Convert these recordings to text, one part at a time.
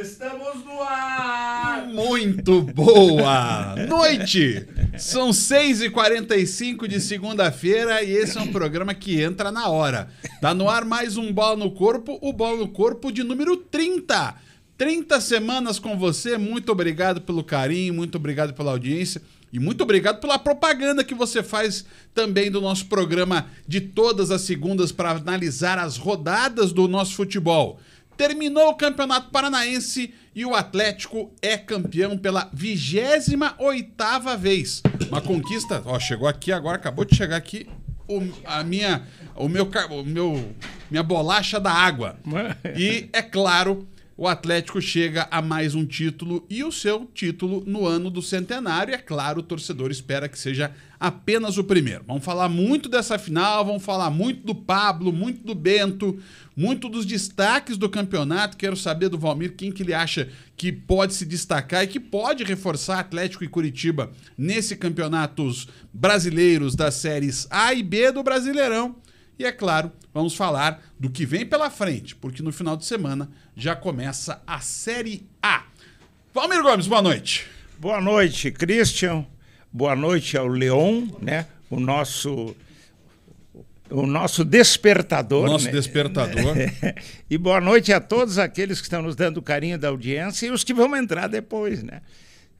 Estamos no ar! Muito boa noite! São 6h45 de segunda-feira e esse é um programa que entra na hora. Tá no ar mais um Bola no Corpo, o Bola no Corpo de número 30. 30 semanas com você, muito obrigado pelo carinho, muito obrigado pela audiência. E muito obrigado pela propaganda que você faz também do nosso programa de todas as segundas para analisar as rodadas do nosso futebol. Terminou o Campeonato Paranaense e o Atlético é campeão pela 28ª vez. Uma conquista, ó, chegou aqui agora, acabou de chegar aqui o, a minha o meu, o meu minha bolacha da água. E é claro o Atlético chega a mais um título e o seu título no ano do centenário. É claro, o torcedor espera que seja apenas o primeiro. Vamos falar muito dessa final, vamos falar muito do Pablo, muito do Bento, muito dos destaques do campeonato. Quero saber do Valmir quem que ele acha que pode se destacar e que pode reforçar Atlético e Curitiba nesse campeonatos brasileiros das séries A e B do Brasileirão. E é claro, vamos falar do que vem pela frente, porque no final de semana já começa a Série A. Valmir Gomes, boa noite. Boa noite, Christian. Boa noite ao Leon, né? O nosso o nosso despertador. Nosso né? despertador. e boa noite a todos aqueles que estão nos dando carinho da audiência e os que vão entrar depois, né?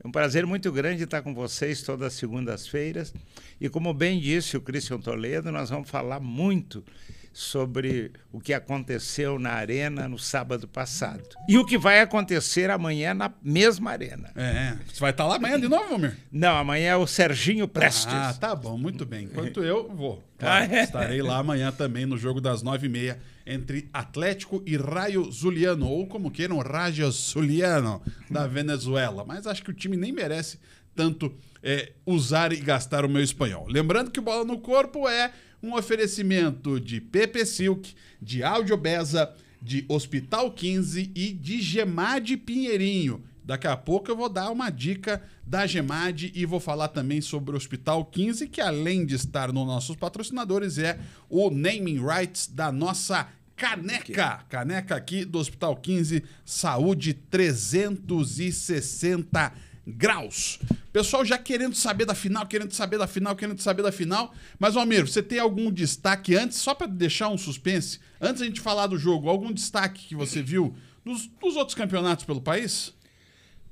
É um prazer muito grande estar com vocês todas as segundas-feiras e como bem disse o Christian Toledo, nós vamos falar muito sobre o que aconteceu na arena no sábado passado. E o que vai acontecer amanhã na mesma arena. É, você vai estar lá amanhã de novo, Almir? Não, amanhã é o Serginho Prestes. Ah, tá bom, muito bem. Enquanto eu vou. Claro, tá, estarei lá amanhã também no jogo das nove e meia entre Atlético e Raio Zuliano, ou como queiram, Raja Zuliano, da Venezuela. Mas acho que o time nem merece tanto é, usar e gastar o meu espanhol. Lembrando que o Bola no Corpo é um oferecimento de PP Silk, de Audiobesa, de Hospital 15 e de Gemade Pinheirinho. Daqui a pouco eu vou dar uma dica da Gemade e vou falar também sobre o Hospital 15, que além de estar nos nossos patrocinadores, é o naming rights da nossa caneca. Caneca aqui do Hospital 15, saúde 360 graus. Pessoal já querendo saber da final, querendo saber da final, querendo saber da final. Mas, Almir, você tem algum destaque antes, só para deixar um suspense, antes a gente falar do jogo, algum destaque que você viu dos, dos outros campeonatos pelo país?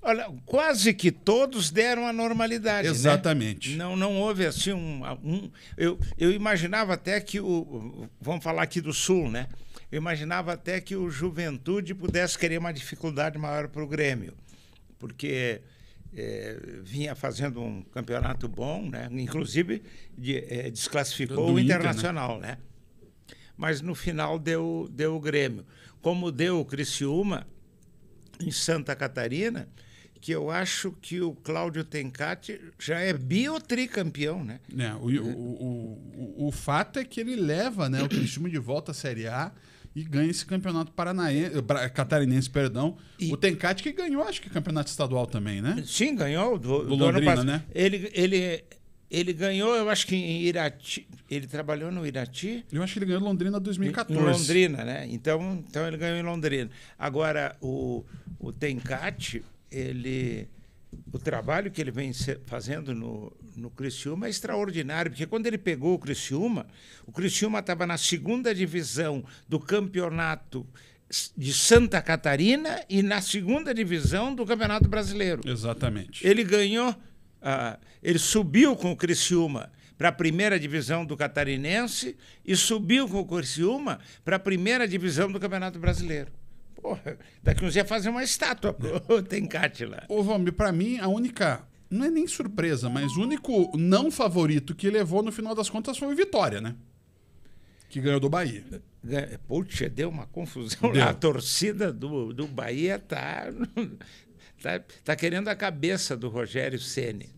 Olha, quase que todos deram a normalidade. Né? Exatamente. Né? Não, não houve assim um. um eu, eu imaginava até que o. Vamos falar aqui do Sul, né? Eu imaginava até que o Juventude pudesse querer uma dificuldade maior para o Grêmio. Porque é, vinha fazendo um campeonato bom, né? inclusive de, é, desclassificou do, o né? Internacional. né? né? Mas no final deu, deu o Grêmio. Como deu o Criciúma em Santa Catarina, que eu acho que o Cláudio Tencati já é biotricampeão, né? É, o, o, o, o, fato é que ele leva né, o Criciúma de volta à Série A e ganha esse campeonato paranaense, eh, catarinense, perdão. E... O Tencati que ganhou, acho que campeonato estadual também, né? Sim, ganhou do, do, do Londrina, né? Ele, ele, ele ganhou, eu acho que em Irati, ele trabalhou no Irati. Eu acho que ele ganhou Londrina 2014. Em Londrina, né? Então, então ele ganhou em Londrina. Agora o o Tencati, ele o trabalho que ele vem fazendo no, no Criciúma é extraordinário, porque quando ele pegou o Criciúma, o Criciúma estava na segunda divisão do campeonato de Santa Catarina e na segunda divisão do Campeonato Brasileiro. Exatamente. Ele ganhou, uh, ele subiu com o Criciúma para a primeira divisão do Catarinense e subiu com o Criciúma para a primeira divisão do Campeonato Brasileiro. Porra, daqui uns ia fazer uma estátua, pô. É. Tem lá. Ô, Valmir, pra mim, a única. Não é nem surpresa, mas o único não favorito que levou no final das contas foi o Vitória, né? Que ganhou do Bahia. Putz, deu uma confusão deu. lá. A torcida do, do Bahia tá, tá, tá querendo a cabeça do Rogério Ceni.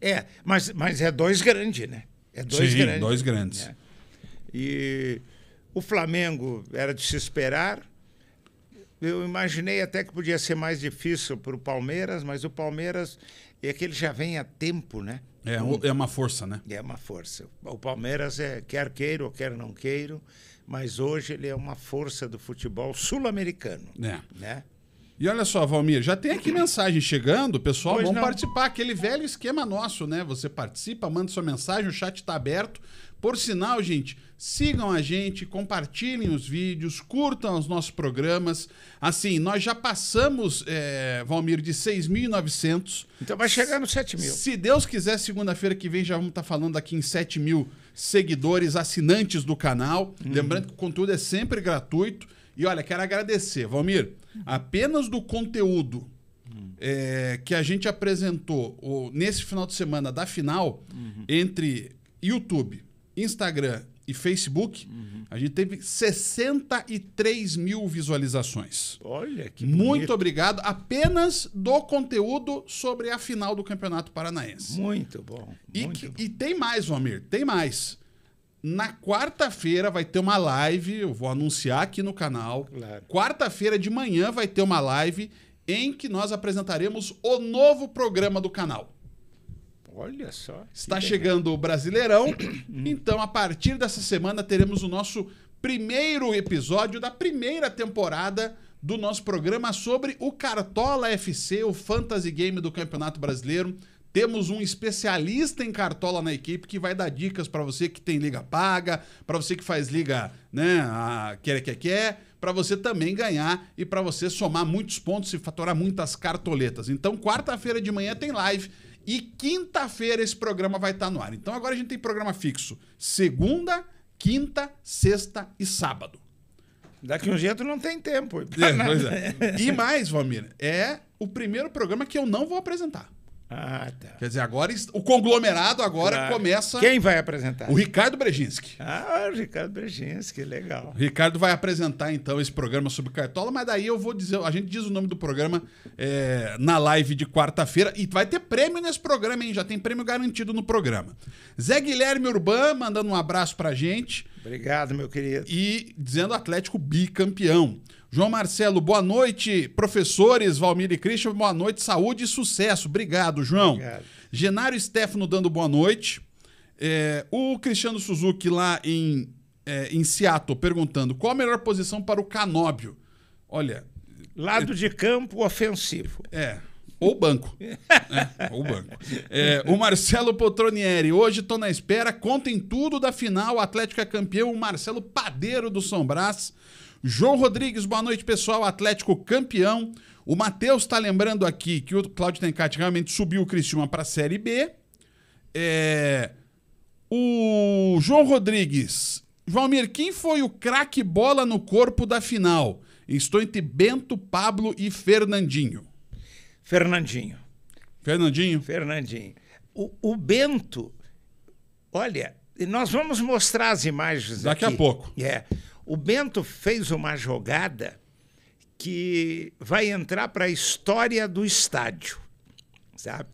É, mas, mas é dois grandes, né? É dois Sim, grandes. dois grandes. É. E o Flamengo era de se esperar, eu imaginei até que podia ser mais difícil para o Palmeiras, mas o Palmeiras é que ele já vem a tempo, né? É, é uma força, né? É uma força. O Palmeiras é quer queira ou quer não queira, mas hoje ele é uma força do futebol sul-americano. É. Né? E olha só, Valmir, já tem aqui mensagem chegando, pessoal, pois vamos não. participar. Aquele velho esquema nosso, né? Você participa, manda sua mensagem, o chat está aberto. Por sinal, gente, sigam a gente, compartilhem os vídeos, curtam os nossos programas. Assim, nós já passamos, é, Valmir, de 6.900. Então vai chegar no 7.000. mil. Se Deus quiser, segunda-feira que vem já vamos estar tá falando aqui em 7.000 mil seguidores, assinantes do canal. Uhum. Lembrando que o conteúdo é sempre gratuito. E olha, quero agradecer, Valmir, apenas do conteúdo uhum. é, que a gente apresentou o, nesse final de semana da final uhum. entre YouTube, Instagram e Facebook, uhum. a gente teve 63 mil visualizações. Olha que bonito. Muito obrigado. Apenas do conteúdo sobre a final do Campeonato Paranaense. Muito bom. E, que, bom. e tem mais, Valmir, tem mais. Na quarta-feira vai ter uma live, eu vou anunciar aqui no canal. Claro. Quarta-feira de manhã vai ter uma live em que nós apresentaremos o novo programa do canal. Olha só. Está chegando o Brasileirão. então, a partir dessa semana, teremos o nosso primeiro episódio da primeira temporada do nosso programa sobre o Cartola FC, o fantasy game do Campeonato Brasileiro. Temos um especialista em cartola na equipe que vai dar dicas para você que tem liga paga, para você que faz liga, né, a quer quer quer, para você também ganhar e para você somar muitos pontos e faturar muitas cartoletas. Então, quarta-feira de manhã tem live e quinta-feira esse programa vai estar no ar. Então agora a gente tem programa fixo. Segunda, quinta, sexta e sábado. Daqui um dia tu não tem tempo. É, é. E mais, Valmir, é o primeiro programa que eu não vou apresentar. Ah, tá. Quer dizer, agora o conglomerado agora claro. começa. Quem vai apresentar? O Ricardo Brejinski. Ah, o Ricardo Brejinski, legal. O Ricardo vai apresentar então esse programa sobre cartola, mas daí eu vou dizer, a gente diz o nome do programa é, na live de quarta-feira e vai ter prêmio nesse programa, hein? Já tem prêmio garantido no programa. Zé Guilherme Urban mandando um abraço pra gente. Obrigado, meu querido. E dizendo Atlético bicampeão. João Marcelo, boa noite. Professores Valmir e Christian, boa noite. Saúde e sucesso. Obrigado, João. Obrigado. Genário Stefano dando boa noite. É, o Cristiano Suzuki lá em, é, em Seattle perguntando qual a melhor posição para o Canóbio. Olha. Lado é, de campo ofensivo. É. Ou banco. é, ou banco. É, o Marcelo Potronieri, hoje estou na espera, contem tudo da final, Atlética Atlético é campeão, o Marcelo Padeiro do São Brás. João Rodrigues, boa noite, pessoal. Atlético campeão. O Matheus está lembrando aqui que o Claudio Tencati realmente subiu o Cristiúma para a Série B. É... O João Rodrigues. Valmir, quem foi o craque bola no corpo da final? Estou entre Bento, Pablo e Fernandinho. Fernandinho. Fernandinho? Fernandinho. O, o Bento, olha, nós vamos mostrar as imagens Daqui aqui. a pouco. É. Yeah. O Bento fez uma jogada que vai entrar para a história do estádio, sabe?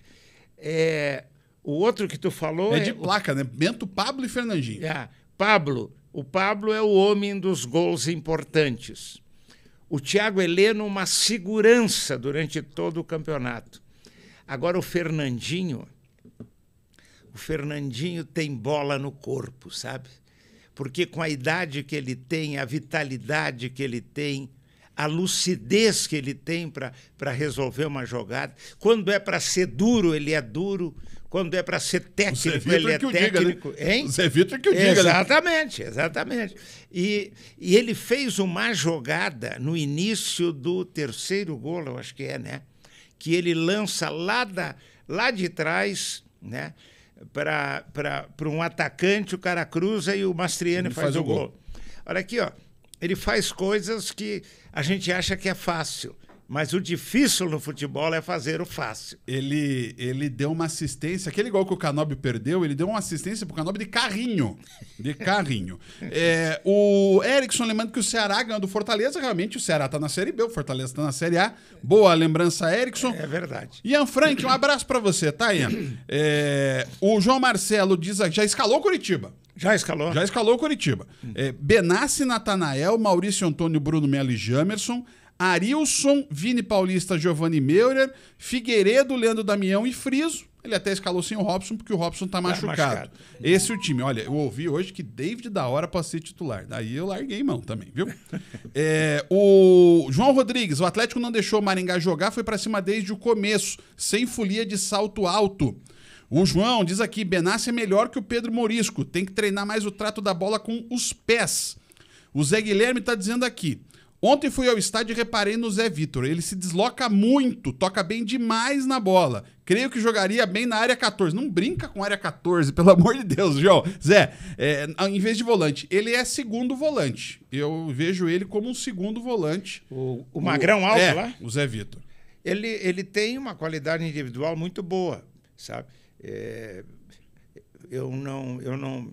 É, o outro que tu falou é de é placa, o... né? Bento, Pablo e Fernandinho. É, Pablo, o Pablo é o homem dos gols importantes. O Thiago Heleno uma segurança durante todo o campeonato. Agora o Fernandinho, o Fernandinho tem bola no corpo, sabe? porque com a idade que ele tem, a vitalidade que ele tem, a lucidez que ele tem para resolver uma jogada. Quando é para ser duro, ele é duro. Quando é para ser técnico, ele é né? técnico. Diga, Zé Vitor que o diga. Né? Exatamente, né? exatamente. E, e ele fez uma jogada no início do terceiro gol, eu acho que é, né? Que ele lança lá, da, lá de trás, né? para, para, para um atacante, o cara cruza e o Mastriani faz, faz, o gol. gol. Olha aqui, ó. Ele faz coisas que a gente acha que é fácil. Mas o difícil no futebol é fazer o fácil. Ele, ele deu uma assistência, aquele gol que o Canobi perdeu, ele deu uma assistência pro Canobi de carrinho. De carrinho. é, o Erickson lembrando que o Ceará ganhou do Fortaleza, realmente o Ceará tá na Série B, o Fortaleza tá na Série A. Boa lembrança, Erickson. É verdade. Ian Frank, um abraço para você, tá, Ian? É, o João Marcelo diz já escalou Curitiba. Já escalou? Já escalou Curitiba. Hum. É, Benassi, Natanael, Maurício Antônio, Bruno Melo e Jamerson. Arilson, Vini Paulista, Giovanni Meurer, Figueiredo, Leandro Damião e Friso. Ele até escalou sem o Robson, porque o Robson tá, tá machucado. machucado. Esse é o time. Olha, eu ouvi hoje que David da hora para ser titular. Daí eu larguei mão também, viu? é, o João Rodrigues, o Atlético não deixou o Maringá jogar, foi para cima desde o começo, sem folia de salto alto. O João diz aqui: Benassi é melhor que o Pedro Morisco, tem que treinar mais o trato da bola com os pés. O Zé Guilherme tá dizendo aqui: Ontem fui ao estádio e reparei no Zé Vitor. Ele se desloca muito, toca bem demais na bola. Creio que jogaria bem na área 14. Não brinca com área 14, pelo amor de Deus, João. Zé, é, em vez de volante, ele é segundo volante. Eu vejo ele como um segundo volante. O, o Magrão alto é, lá? O Zé Vitor. Ele, ele tem uma qualidade individual muito boa, sabe? É, eu não. Eu não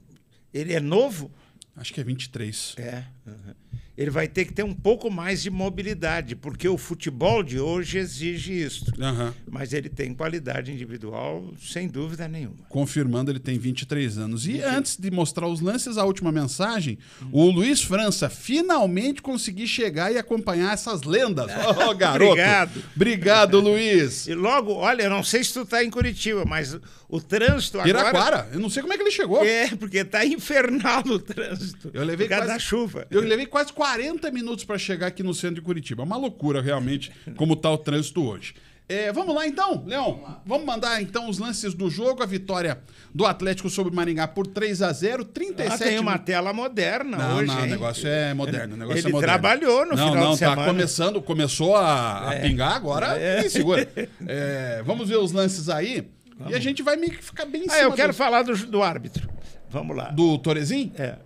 ele é novo? Acho que é 23. É. Uhum ele vai ter que ter um pouco mais de mobilidade, porque o futebol de hoje exige isso. Uhum. Mas ele tem qualidade individual, sem dúvida nenhuma. Confirmando, ele tem 23 anos. E Sim. antes de mostrar os lances, a última mensagem: hum. o Luiz França finalmente conseguiu chegar e acompanhar essas lendas. Ó, oh, garoto! Obrigado. Obrigado, Luiz. E logo, olha, não sei se tu está em Curitiba, mas o trânsito agora. Piraquara, eu não sei como é que ele chegou. É, porque tá infernal o trânsito. Eu levei por causa quase, da chuva. Eu levei quase 40 minutos para chegar aqui no centro de Curitiba. É uma loucura realmente como tá o trânsito hoje. É, vamos lá então, Leão. Vamos, vamos, mandar então os lances do jogo. A vitória do Atlético sobre o Maringá por 3 a 0 37 ah, tem uma tela moderna não, hoje. Não, hein? o negócio é moderno. O negócio Ele é moderno. trabalhou no não, final não, de tá semana. começando, começou a, é. a pingar agora. É. segura. É, vamos ver os lances aí. Vamos. Tá e a gente vai meio que ficar bem em Ah, eu quero falar do, do árbitro. Vamos lá. Do Torezin? É.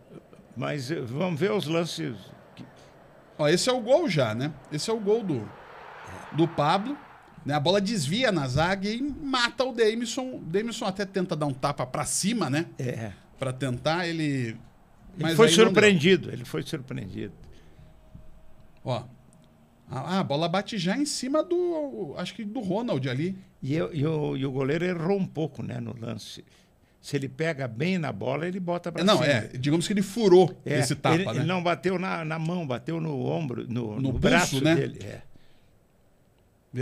Mas eh, vamos ver os lances. Ó, esse é o gol já, né? Esse é o gol do, do Pablo. Né? A bola desvia na zaga e mata o Demisson. O Demisson até tenta dar um tapa para cima, né? É. Para tentar, ele. ele foi surpreendido, ele foi surpreendido. Ó, a, ah, a bola bate já em cima do. Acho que do Ronald ali. E, eu, e, o, e o goleiro errou um pouco né, no lance. Se ele pega bem na bola, ele bota para cima. Não, é. Digamos que ele furou é, esse tapa. Ele, né? ele não bateu na, na, mão, bateu no ombro, no, no, no pulso, braço né? dele. É.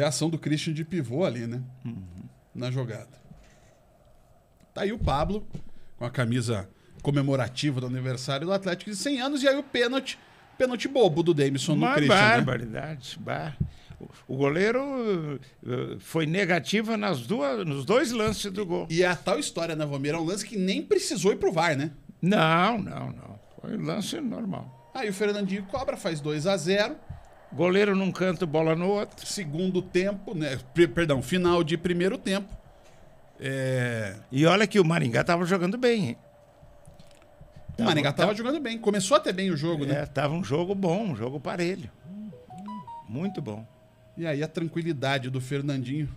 a ação do Christian de pivô ali, né? Uhum. Na jogada. Tá aí o Pablo, com a camisa comemorativa do aniversário do Atlético de 100 anos, e aí o pênalti Pênalti bobo do Davidson no Christian. Né? Barbaridade, né? bar. O goleiro eh, foi negativa nas duas, nos dois lances do gol. E é a tal história, né, Valmir? É um lance que nem precisou ir pro VAR, né? Não, não, não. Foi um lance normal. Aí o Fernandinho cobra, faz 2 a 0 Goleiro num canto, bola no outro. Segundo tempo, né? P perdão, final de primeiro tempo. É... E olha que o Maringá tava jogando bem, hein? O Maringá tava, jogando bem. Começou até bem o jogo, é, né? Tava um jogo bom, um jogo parelho. Muito bom. E aí a tranquilidade do Fernandinho,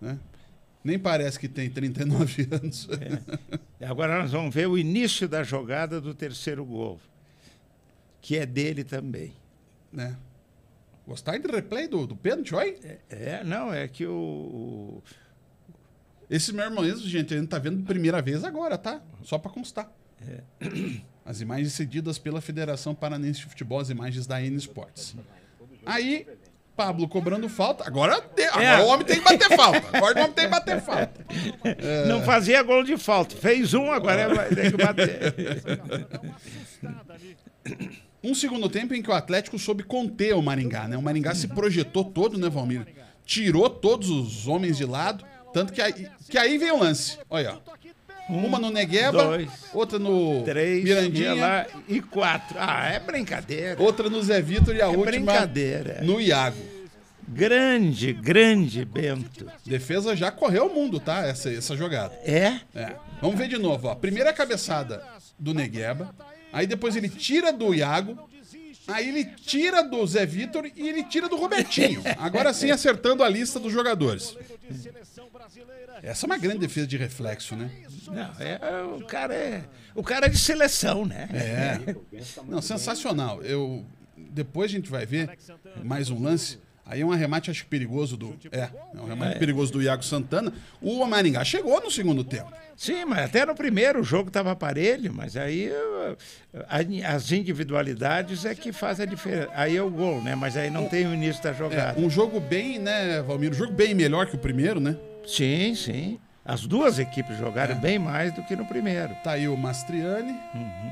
né? Nem parece que tem 39 anos. É. Agora nós vamos ver o início da jogada do terceiro gol, que é dele também. Né? Gostar de replay do, do pênalti, oi? É, é não, é que o. Esse meu irmão, gente, ele não tá vendo primeira vez agora, tá? Só para constar. É. As imagens cedidas pela Federação Paranense de Futebol, as imagens da N Sports. Aí, Pablo cobrando falta. Agora, agora é. o homem tem que bater falta. Agora o homem tem que bater falta. É. Não fazia gol de falta. Fez um, agora é, tem que bater. Um segundo tempo em que o Atlético soube conter o Maringá, né? O Maringá se projetou todo, né, Valmir? Tirou todos os homens de lado. Tanto que aí, que aí vem o lance. Olha, ó. Um, uma no Negueba, outra no três, Mirandinha. Lá, e quatro. Ah, é brincadeira. Outra no Zé Vitor e a é última brincadeira. no Iago. Grande, grande Bento. Defesa já correu o mundo, tá? Essa, essa jogada. É? é? Vamos ver de novo, ó. Primeira cabeçada do Negueba. Aí depois ele tira do Iago. Aí ele tira do Zé Vitor e ele tira do Robertinho. Agora sim acertando a lista dos jogadores. Essa é uma grande defesa de reflexo, né? Não, é, o cara é, o cara é de seleção, né? É. Não, sensacional. Eu depois a gente vai ver mais um lance Aí é um arremate, acho que perigoso do. É, é um né? arremate é. perigoso do Iago Santana. O Maringá chegou no segundo tempo. Sim, mas até no primeiro o jogo estava aparelho, mas aí eh, as individualidades é que faz a diferença. Aí é o gol, né? Mas aí não tem o início da jogada. É, um jogo bem, né, Valmir? Um jogo bem melhor que o primeiro, né? Sim, sim. As duas equipes jogaram é. bem mais do que no primeiro. Tá aí o Mastriani. Uhum.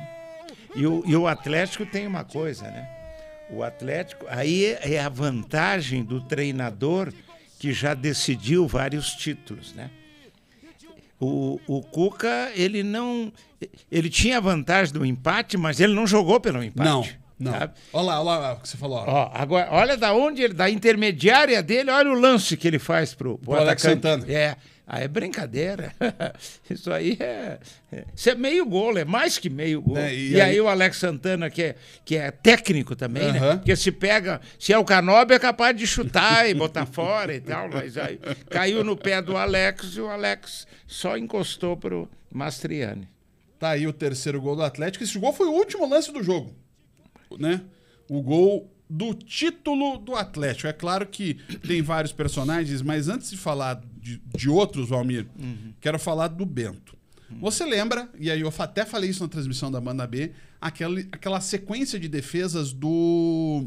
E, o, e o Atlético tem uma coisa, né? O Atlético, aí é a vantagem do treinador que já decidiu vários títulos, né? O, o Cuca, ele não. Ele tinha a vantagem do empate, mas ele não jogou pelo empate. Não, não. Olha lá, olha lá o que você falou. Ó, agora, olha da onde ele, da intermediária dele, olha o lance que ele faz pro, pro, o Alex Santana. É. Ah, é brincadeira. Isso aí é, é. Isso é meio gol, é mais que meio gol. É, e, e aí... aí... o Alex Santana, que é, que é técnico também, uhum. né? Porque se pega, se é o Canobi, é capaz de chutar e botar fora e tal. Mas aí caiu no pé do Alex e o Alex só encostou pro Mastriani. Tá aí o terceiro gol do Atlético. Esse gol foi o último lance do jogo, né? O gol do título do Atlético. É claro que tem vários personagens, mas antes de falar de, de outros, Valmir, uhum. quero falar do Bento. Uhum. Você lembra, e aí eu até falei isso na transmissão da Banda B, aquela, aquela sequência de defesas do.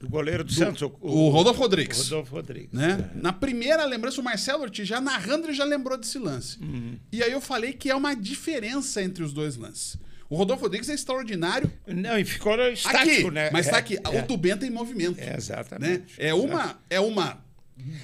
Do goleiro do, do Santos, o, o, Rodolfo Rodrigues. Rodolfo Rodrigues. Né? É. Na primeira lembrança, o Marcelo Ortiz já narrando, ele já lembrou desse lance. Uhum. E aí eu falei que é uma diferença entre os dois lances. O Rodolfo Rodrigues é extraordinário. Não, e ficou estático, aqui, né? Mas está é, aqui. É. O do Bento é em movimento. É, exatamente. Né? É, uma, é uma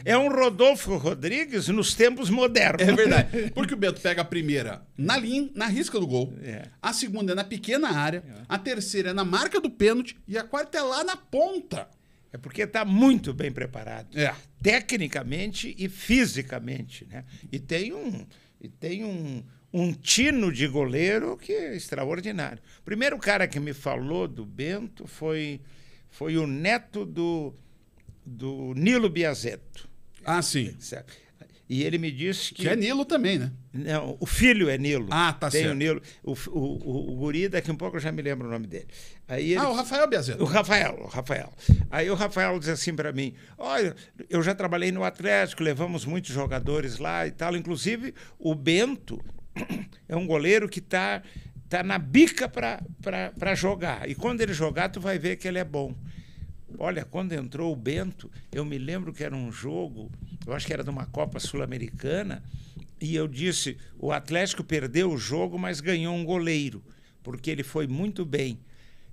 é um Rodolfo Rodrigues nos tempos modernos. É verdade. Porque o Beto pega a primeira na linha, na risca do gol. É. A segunda é na pequena área. A terceira é na marca do pênalti. E a quarta é lá na ponta. É porque está muito bem preparado. É. Tecnicamente e fisicamente, né? E tem um... E tem um, um tino de goleiro que é extraordinário. O primeiro cara que me falou do Bento foi, foi o neto do do Nilo Biazetto. Ah, sim. Certo. E ele me disse que. Que é Nilo também, né? Não, o filho é Nilo. Ah, tá tem certo. Tem o Nilo. O, o, o, o guri, daqui um pouco eu já me lembro o nome dele. Aí ele, ah, o Rafael Biazeto. O Rafael, o Rafael. Aí o Rafael diz assim para mim: Olha, eu já trabalhei no Atlético, levamos muitos jogadores lá e tal. Inclusive, o Bento é um goleiro que tá tá na bica para jogar. E quando ele jogar, tu vai ver que ele é bom. Olha, quando entrou o Bento, eu me lembro que era um jogo, eu acho que era de uma Copa Sul-Americana, e eu disse: o Atlético perdeu o jogo, mas ganhou um goleiro, porque ele foi muito bem.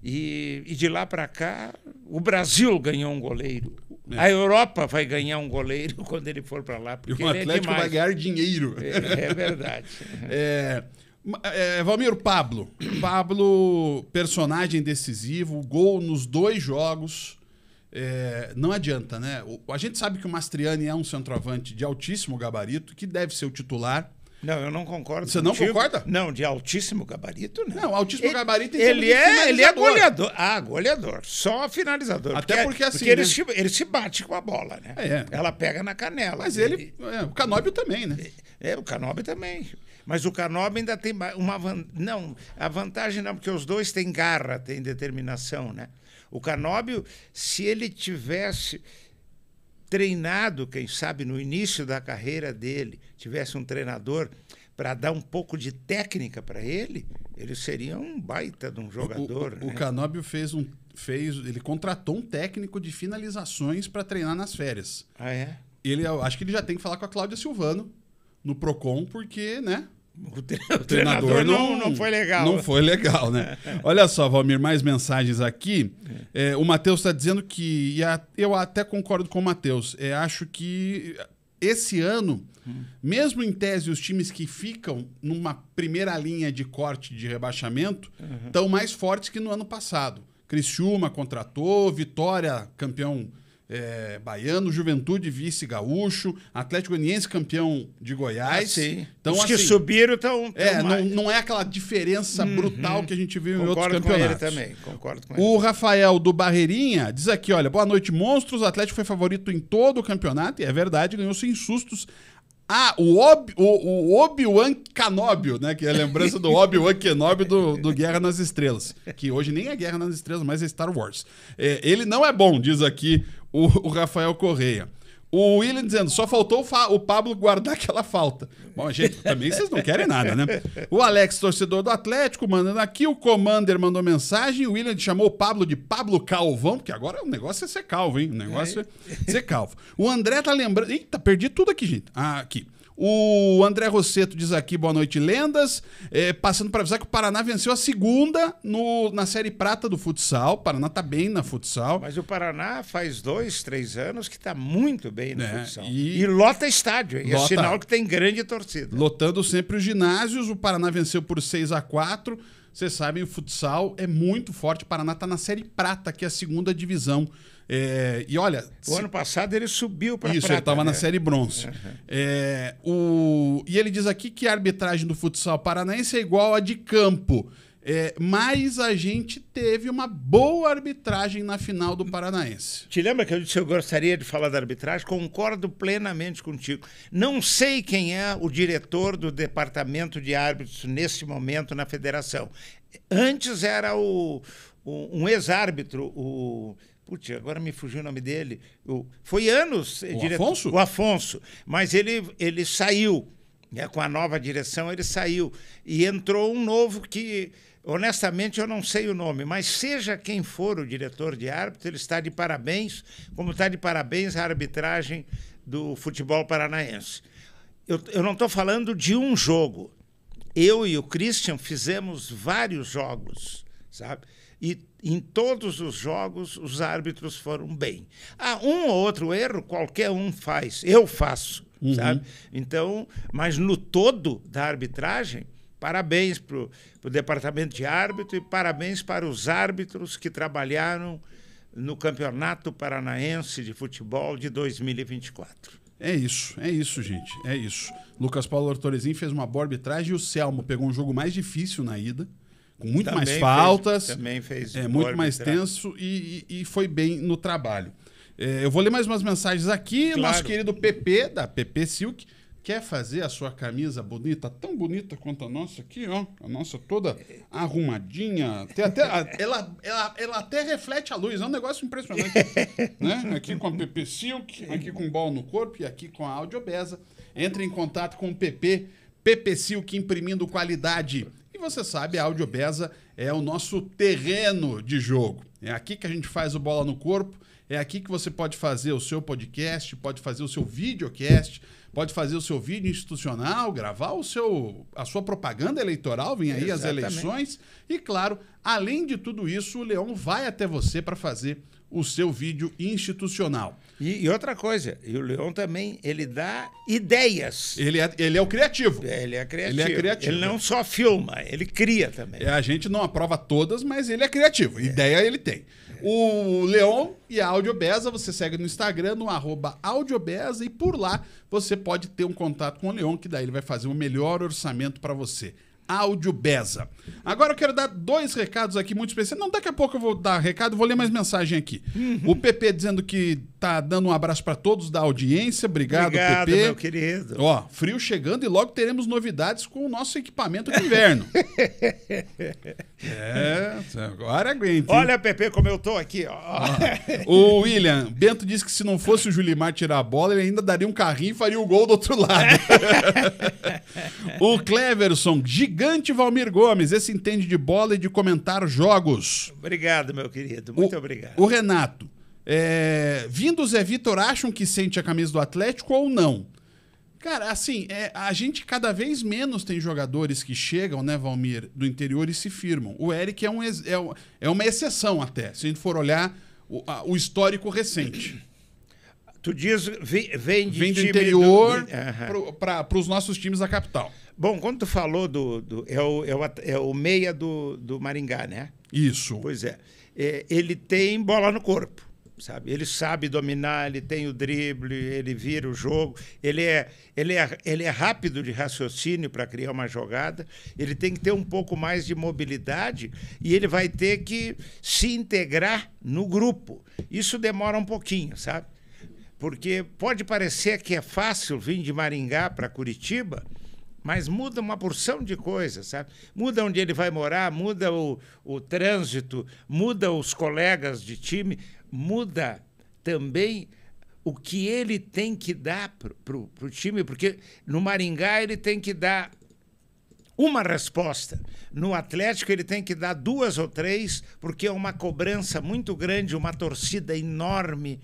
E, e de lá para cá, o Brasil ganhou um goleiro. É. A Europa vai ganhar um goleiro quando ele for para lá. Porque e o é Atlético é vai ganhar dinheiro. É, é verdade. É, é, Valmir Pablo. Pablo, personagem decisivo, gol nos dois jogos. É, não adianta, né? O, a gente sabe que o Mastriani é um centroavante de altíssimo gabarito, que deve ser o titular. Não, eu não concordo. Você não contigo. concorda? Não, de altíssimo gabarito, não. Não, altíssimo ele, gabarito ele é Ele é goleador. Ah, goleador. Só finalizador. Até porque, é- porque assim. Porque ele, né? se, ele se bate com a bola, né? É. é. Ela pega na canela. Mas ele. ele é, o Canóbio também, né? É, é, o Canóbio também. Mas o Canóbio ainda tem uma. Van... Não, a vantagem não, porque os dois têm garra, têm determinação, né? O Canóbio, se ele tivesse treinado, quem sabe, no início da carreira dele, tivesse um treinador para dar um pouco de técnica para ele, ele seria um baita de um jogador. O, o, né? o Canóbio fez um fez, ele contratou um técnico de finalizações para treinar nas férias. Ah é. Ele acho que ele já tem que falar com a Cláudia Silvano no Procon porque, né? o, o treinador, não, não, foi legal. Não foi legal, né? Olha só, Valmir, mais mensagens aqui. É, o Matheus está dizendo que. eu até concordo com o Matheus. É, acho que esse ano, mesmo em tese, os times que ficam numa primeira linha de corte de rebaixamento estão uhum. mais fortes que no ano passado. Criciúma contratou, Vitória, campeão é, baiano, Juventude vice gaúcho, Atlético Goianiense campeão de Goiás. Ah, sim. Então, Os assim, que subiram estão. É, não, não, é aquela diferença uhum. brutal que a gente viu concordo em outros campeonatos. Concordo com ele também, concordo com ele. O Rafael do Barreirinha diz aqui: olha, boa noite, monstros. O Atlético foi favorito em todo o campeonato, e é verdade, ganhou sem sustos. Ah, o, Ob, o, o Obi-Wan Canóbio, né? Que é a lembrança do Obi-Wan Kenobi do, do Guerra nas Estrelas. Que hoje nem é Guerra nas Estrelas, mas é Star Wars. É, ele não é bom, diz aqui o, o Rafael Correia. O William dizendo, só faltou o, Pablo guardar aquela falta. Bom, gente, também vocês não querem nada, né? O Alex, torcedor do Atlético, mandando aqui. O Commander mandou mensagem. O William chamou o Pablo de Pablo Calvão, porque agora o negócio é ser calvo, hein? O negócio é, é ser calvo. O André tá lembrando... Eita, perdi tudo aqui, gente. Ah, aqui. O André Rosseto diz aqui, boa noite, lendas. É, passando para avisar que o Paraná venceu a segunda no, na Série Prata do futsal. O Paraná tá bem na futsal. Mas o Paraná faz dois, três anos que tá muito bem na é, né? futsal. E... e... lota estádio. E é lota... é sinal que tem grande torcida. Lotando sempre os ginásios. O Paraná venceu por 6 a 4 vocês sabem, o futsal é muito forte. O Paraná está na Série Prata, que é a segunda divisão. É, e olha. O se... ano passado ele subiu para Isso, prata, ele estava né? na Série Bronze. Uhum. É, o... E ele diz aqui que a arbitragem do futsal paranaense é igual a de campo. É, mas a gente teve uma boa arbitragem na final do Paranaense. Te lembra que eu disse que eu gostaria de falar da arbitragem? Concordo plenamente contigo. Não sei quem é o diretor do departamento de árbitros nesse momento na federação. Antes era o, o um ex-árbitro, o. Putz, agora me fugiu o nome dele. O, foi anos. Eh, o diretor, Afonso? O Afonso. Mas ele, ele saiu. Né, com a nova direção, ele saiu. E entrou um novo que honestamente eu não sei o nome, mas seja quem for o diretor de árbitro, ele está de parabéns, como está de parabéns a arbitragem do futebol paranaense. Eu, eu não estou falando de um jogo. Eu e o Christian fizemos vários jogos, sabe? E em todos os jogos os árbitros foram bem. Há um ou outro erro, qualquer um faz. Eu faço, uhum. sabe? Então, mas no todo da arbitragem, Parabéns para o departamento de árbitro e parabéns para os árbitros que trabalharam no Campeonato Paranaense de Futebol de 2024. É isso, é isso, gente. É isso. Lucas Paulo Ortolezin fez uma boa arbitragem e o Selmo pegou um jogo mais difícil na ida, com muito também mais faltas. Fez, também fez. É, muito mais tenso e, e, e foi bem no trabalho. É, eu vou ler mais umas mensagens aqui. Claro. Nosso querido PP, da PP Silk. Quer fazer a sua camisa bonita, tão bonita quanto a nossa aqui, ó? A nossa toda arrumadinha. Tem até, a, ela, ela, ela até reflete a luz, é um negócio impressionante. né? Aqui com a PP Silk, aqui com bola no corpo e aqui com a Audiobesa. Entre em contato com o PP, PP Silk imprimindo qualidade. E você sabe, a Audiobesa é o nosso terreno de jogo. É aqui que a gente faz o bola no corpo, é aqui que você pode fazer o seu podcast, pode fazer o seu videocast pode fazer o seu vídeo institucional, gravar o seu, a sua propaganda eleitoral, vem aí Exatamente. as eleições. E claro, além de tudo isso, o Leão vai até você para fazer o seu vídeo institucional. E, e, outra coisa, e o Leão também, ele dá ideias. Ele é, ele é o criativo. É, ele é criativo. Ele é criativo. Ele não só filma, ele cria também. É, a gente não aprova todas, mas ele é criativo. É. Ideia ele tem o Leon e a Audiobesa, você segue no Instagram, no arroba Audiobesa, e por lá você pode ter um contato com o Leon, que daí ele vai fazer o um melhor orçamento para você. Audiobesa. Agora eu quero dar dois recados aqui muito especiais. Não, daqui a pouco eu vou dar recado, vou ler mais mensagem aqui. Uhum. O PP dizendo que tá dando um abraço para todos da audiência. Obrigado, Obrigado PP. meu querido. Ó, frio chegando e logo teremos novidades com o nosso equipamento de inverno. É, agora aguenta. Hein? Olha, Pepe, como eu tô aqui, ó. Ah, o William, Bento disse que se não fosse o Julimar tirar a bola, ele ainda daria um carrinho e faria o gol do outro lado. o Cleverson, gigante Valmir Gomes, esse entende de bola e de comentar jogos. Obrigado, meu querido. Muito o, obrigado. O Renato, é, vindo o Zé Vitor, acham que sente a camisa do Atlético ou não? Cara, assim, é, a gente cada vez menos tem jogadores que chegam, né, Valmir, do interior e se firmam. O Eric é, um, é, é uma exceção até, se a gente for olhar o, a, o histórico recente. Tu diz, vem, vem de vem do interior do... para os nossos times da capital. Bom, quando tu falou do. do é, o, é, o, é o meia do, do Maringá, né? Isso. Pois é. é. Ele tem bola no corpo sabe? Ele sabe dominar, ele tem o drible, ele vira o jogo, ele é, ele é, ele é rápido de raciocínio para criar uma jogada, ele tem que ter um pouco mais de mobilidade e ele vai ter que se integrar no grupo. Isso demora um pouquinho, sabe? Porque pode parecer que é fácil vir de Maringá para Curitiba, mas muda uma porção de coisas, sabe? Muda onde ele vai morar, muda o, o trânsito, muda os colegas de time, muda também o que ele tem que dar para o time, porque no Maringá ele tem que dar uma resposta. No Atlético ele tem que dar duas ou três, porque é uma cobrança muito grande, uma torcida enorme,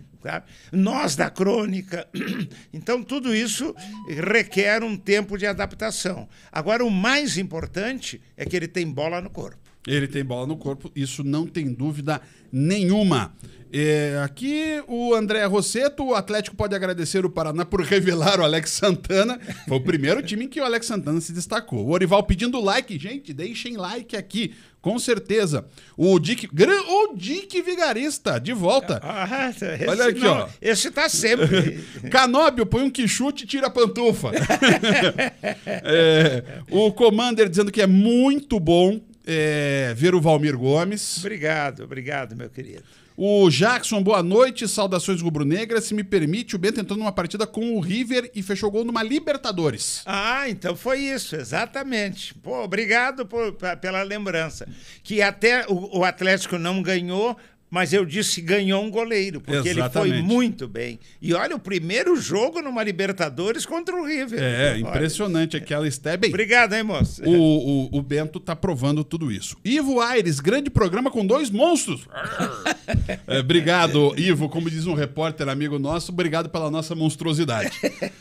nós da crônica. Então tudo isso requer um tempo de adaptação. Agora o mais importante é que ele tem bola no corpo. Ele tem bola no corpo, isso não tem dúvida nenhuma. É, aqui o André Rosseto, o Atlético pode agradecer o Paraná por revelar o Alex Santana. Foi o primeiro time em que o Alex Santana se destacou. O Orival pedindo like, gente, deixem like aqui, com certeza. O Dick, o Dick Vigarista, de volta. Ah, Olha aqui, não, ó. Esse tá sempre. Canóbio põe um que chute e tira a pantufa. é, o Commander dizendo que é muito bom é, ver o Valmir Gomes. Obrigado, obrigado, meu querido. O Jackson, boa noite, saudações rubro-negras. Se me permite, o Bento entrou numa partida com o River e fechou gol numa Libertadores. Ah, então foi isso, exatamente. Pô, obrigado por, pra, pela lembrança. Que até o, o Atlético não ganhou, mas eu disse ganhou um goleiro, porque Exatamente. ele foi muito bem. E olha, o primeiro jogo numa Libertadores contra o River. É, olha. impressionante aquela estébia. Bem, Obrigado, hein, moço? O, o, o Bento tá provando tudo isso. Ivo Aires, grande programa com dois monstros. é, obrigado, Ivo. Como diz um repórter amigo nosso, obrigado pela nossa monstruosidade.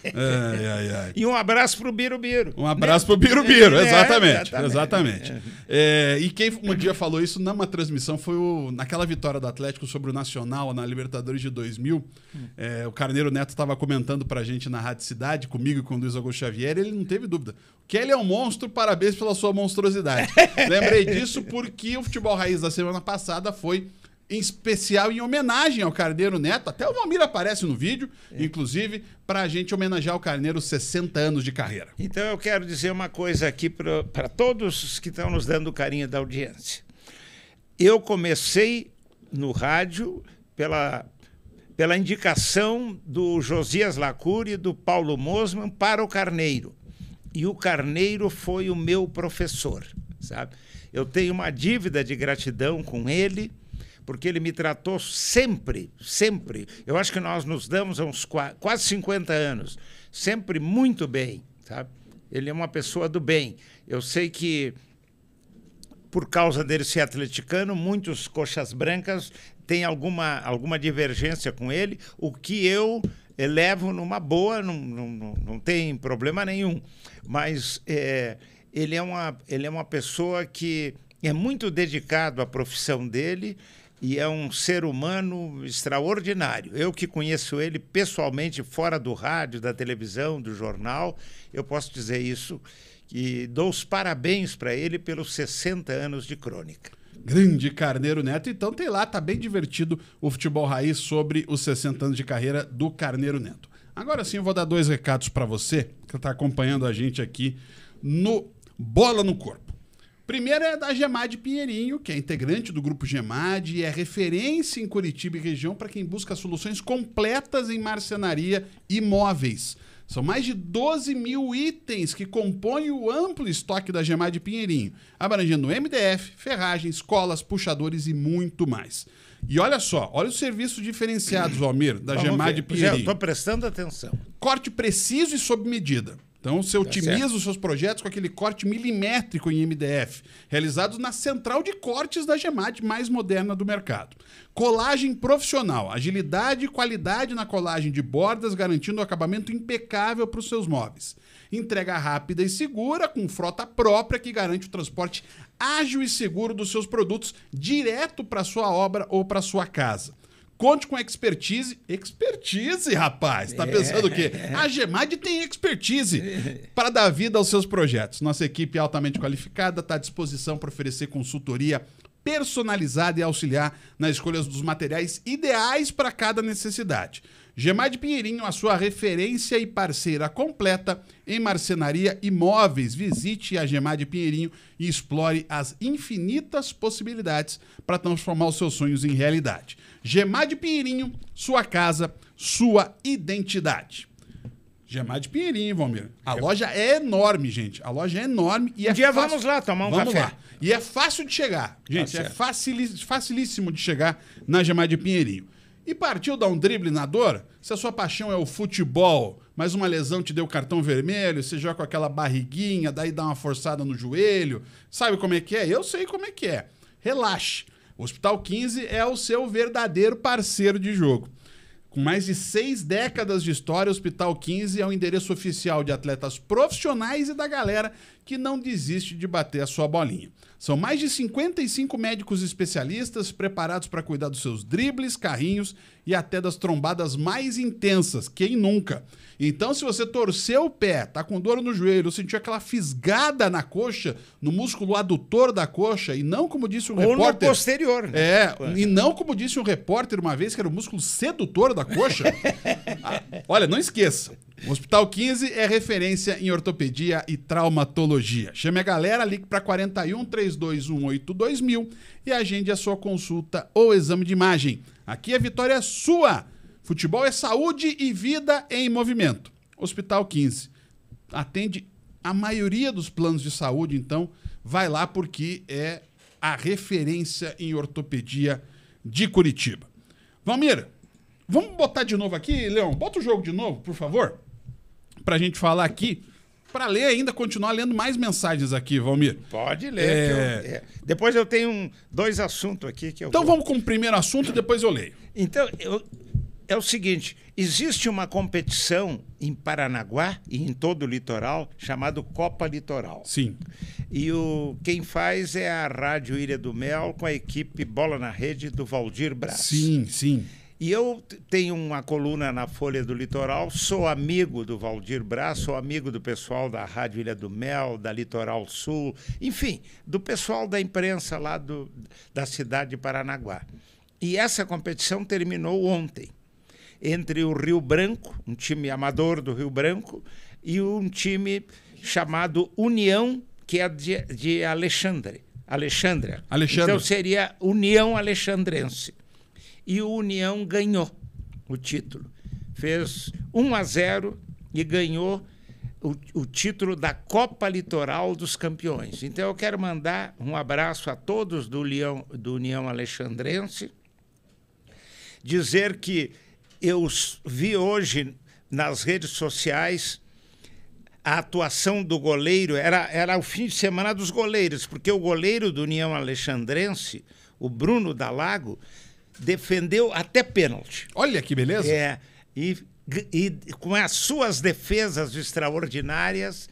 Ai, ai, ai. E um abraço pro Biro Biro. Um né? abraço né? pro Birubiru, Biro, é, exatamente. Exatamente. É, e quem um dia falou isso numa transmissão foi o, naquela vitória vitória do Atlético sobre o Nacional na Libertadores de 2000. Hum. É, o Carneiro Neto estava comentando para a gente na Rádio Cidade, comigo e com o Luiz Augusto Xavier, ele não teve dúvida. Kelly é um monstro, parabéns pela sua monstruosidade. Lembrei disso porque o Futebol Raiz da semana passada foi em especial em homenagem ao Carneiro Neto. Até o Valmir aparece no vídeo, é. inclusive, para a gente homenagear o Carneiro 60 anos de carreira. Então eu quero dizer uma coisa aqui para todos que estão nos dando carinho da audiência. Eu comecei no rádio pela, pela indicação do Josias Lacure e do Paulo Mosman para o Carneiro. E o Carneiro foi o meu professor, sabe? Eu tenho uma dívida de gratidão com ele, porque ele me tratou sempre, sempre. Eu acho que nós nos damos há uns quase 50 anos, sempre muito bem, sabe? Ele é uma pessoa do bem. Eu sei que por causa dele ser atleticano, muitos coxas brancas têm alguma, alguma divergência com ele, o que eu levo numa boa, não, não, não tem problema nenhum. Mas é, ele, é uma, ele é uma pessoa que é muito dedicado à profissão dele e é um ser humano extraordinário. Eu que conheço ele pessoalmente, fora do rádio, da televisão, do jornal, eu posso dizer isso e dou os parabéns para ele pelos 60 anos de crônica. Grande Carneiro Neto. Então tem lá, tá bem divertido o futebol raiz sobre os 60 anos de carreira do Carneiro Neto. Agora sim, eu vou dar dois recados para você que está acompanhando a gente aqui no Bola no Corpo. Primeiro é da Gemad Pinheirinho, que é integrante do grupo Gemad e é referência em Curitiba e região para quem busca soluções completas em marcenaria e móveis. São mais de 12 mil itens que compõem o amplo estoque da Gemar de Pinheirinho, abrangendo MDF, ferragens, colas, puxadores e muito mais. E olha só, olha os serviços diferenciados, Almir, da Vamos Gemar de Pinheirinho. Estou prestando atenção. Corte preciso e sob medida então você tá otimiza os seus projetos com aquele corte milimétrico em MDF, realizados na central de cortes da Gemad mais moderna do mercado. Colagem profissional, agilidade e qualidade na colagem de bordas, garantindo um acabamento impecável para os seus móveis. Entrega rápida e segura, com frota própria que garante o transporte ágil e seguro dos seus produtos direto para sua obra ou para sua casa. Conte com expertise. Expertise, rapaz! Tá é. pensando é. o quê? A Gemad tem expertise para dar vida aos seus projetos. Nossa equipe altamente qualificada está à disposição para oferecer consultoria personalizada e auxiliar na escolha dos materiais ideais para cada necessidade. Gemar de Pinheirinho, a sua referência e parceira completa em marcenaria e móveis. Visite a Gemar de Pinheirinho e explore as infinitas possibilidades para transformar os seus sonhos em realidade. Gemar de Pinheirinho, sua casa, sua identidade. Gemar de Pinheirinho, Valmir. A loja é enorme, gente. A loja é enorme. E um é dia fácil... vamos lá tomar um vamos café. Lá. E é fácil de chegar. Tá gente, tá é facilíssimo de chegar na Gemar de Pinheirinho. E partiu dar um drible na dor? Se a sua paixão é o futebol, mas uma lesão te deu cartão vermelho, você joga com aquela barriguinha, daí dá uma forçada no joelho, sabe como é que é? Eu sei como é que é. Relaxe. O Hospital 15 é o seu verdadeiro parceiro de jogo. Com mais de seis décadas de história, o Hospital 15 é o endereço oficial de atletas profissionais e da galera que não desiste de bater a sua bolinha. São mais de 55 médicos especialistas preparados para cuidar dos seus dribles, carrinhos e até das trombadas mais intensas, quem nunca. Então, se você torceu o pé, tá com dor no joelho, sentiu aquela fisgada na coxa, no músculo adutor da coxa, e não como disse um Ou repórter. Ou no posterior. Né? É, e não como disse um repórter uma vez, que era o músculo sedutor da coxa. ah, olha, não esqueça, o Hospital 15 é referência em ortopedia e traumatologia. Chame a galera, ligue para 41 3218 2000 e agende a sua consulta ou exame de imagem. Aqui a vitória é sua. Futebol é saúde e vida em movimento. Hospital 15 atende a maioria dos planos de saúde, então vai lá porque é a referência em ortopedia de Curitiba. Valmir, vamos botar de novo aqui, Leão? Bota o jogo de novo, por favor pra gente falar aqui. Pra ler ainda, continuar lendo mais mensagens aqui, Valmir. Pode ler. É... Eu, é. Depois eu tenho um, dois assuntos aqui que eu. Então vou... vamos com o primeiro assunto e depois eu leio. Então, eu, é o seguinte: existe uma competição em Paranaguá e em todo o litoral chamado Copa Litoral. Sim. E o quem faz é a Rádio Ilha do Mel com a equipe Bola na Rede do Valdir Braz. Sim, sim. E eu tenho uma coluna na Folha do Litoral, sou amigo do Valdir Braz, sou amigo do pessoal da Rádio Ilha do Mel, da Litoral Sul, enfim, do pessoal da imprensa lá do, da cidade de Paranaguá. E essa competição terminou ontem, entre o Rio Branco, um time amador do Rio Branco, e um time chamado União, que é de, de Alexandre. Alexandre. Então seria União Alexandrense e o União ganhou o título. Fez 1 a 0 e ganhou o, o, título da Copa Litoral dos Campeões. Então eu quero mandar um abraço a todos do, Leão, do União Alexandrense, dizer que eu vi hoje nas redes sociais a atuação do goleiro, era, era o fim de semana dos goleiros, porque o goleiro do União Alexandrense, o Bruno Dalago, defendeu até pênalti. Olha que beleza! É, e, e com as suas defesas extraordinárias,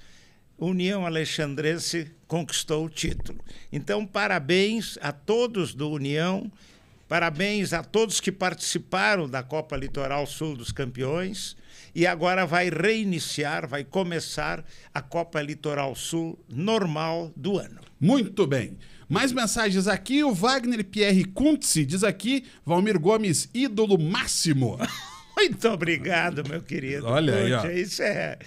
União Alexandrense conquistou o título. Então, parabéns a todos do União, parabéns a todos que participaram da Copa Litoral Sul dos Campeões. E agora vai reiniciar, vai começar a Copa Litoral Sul normal do ano. Muito bem. Mais mensagens aqui. O Wagner Pierre Kuntz diz aqui: Valmir Gomes, ídolo máximo. Muito obrigado, meu querido. Olha aí, ó. Isso é,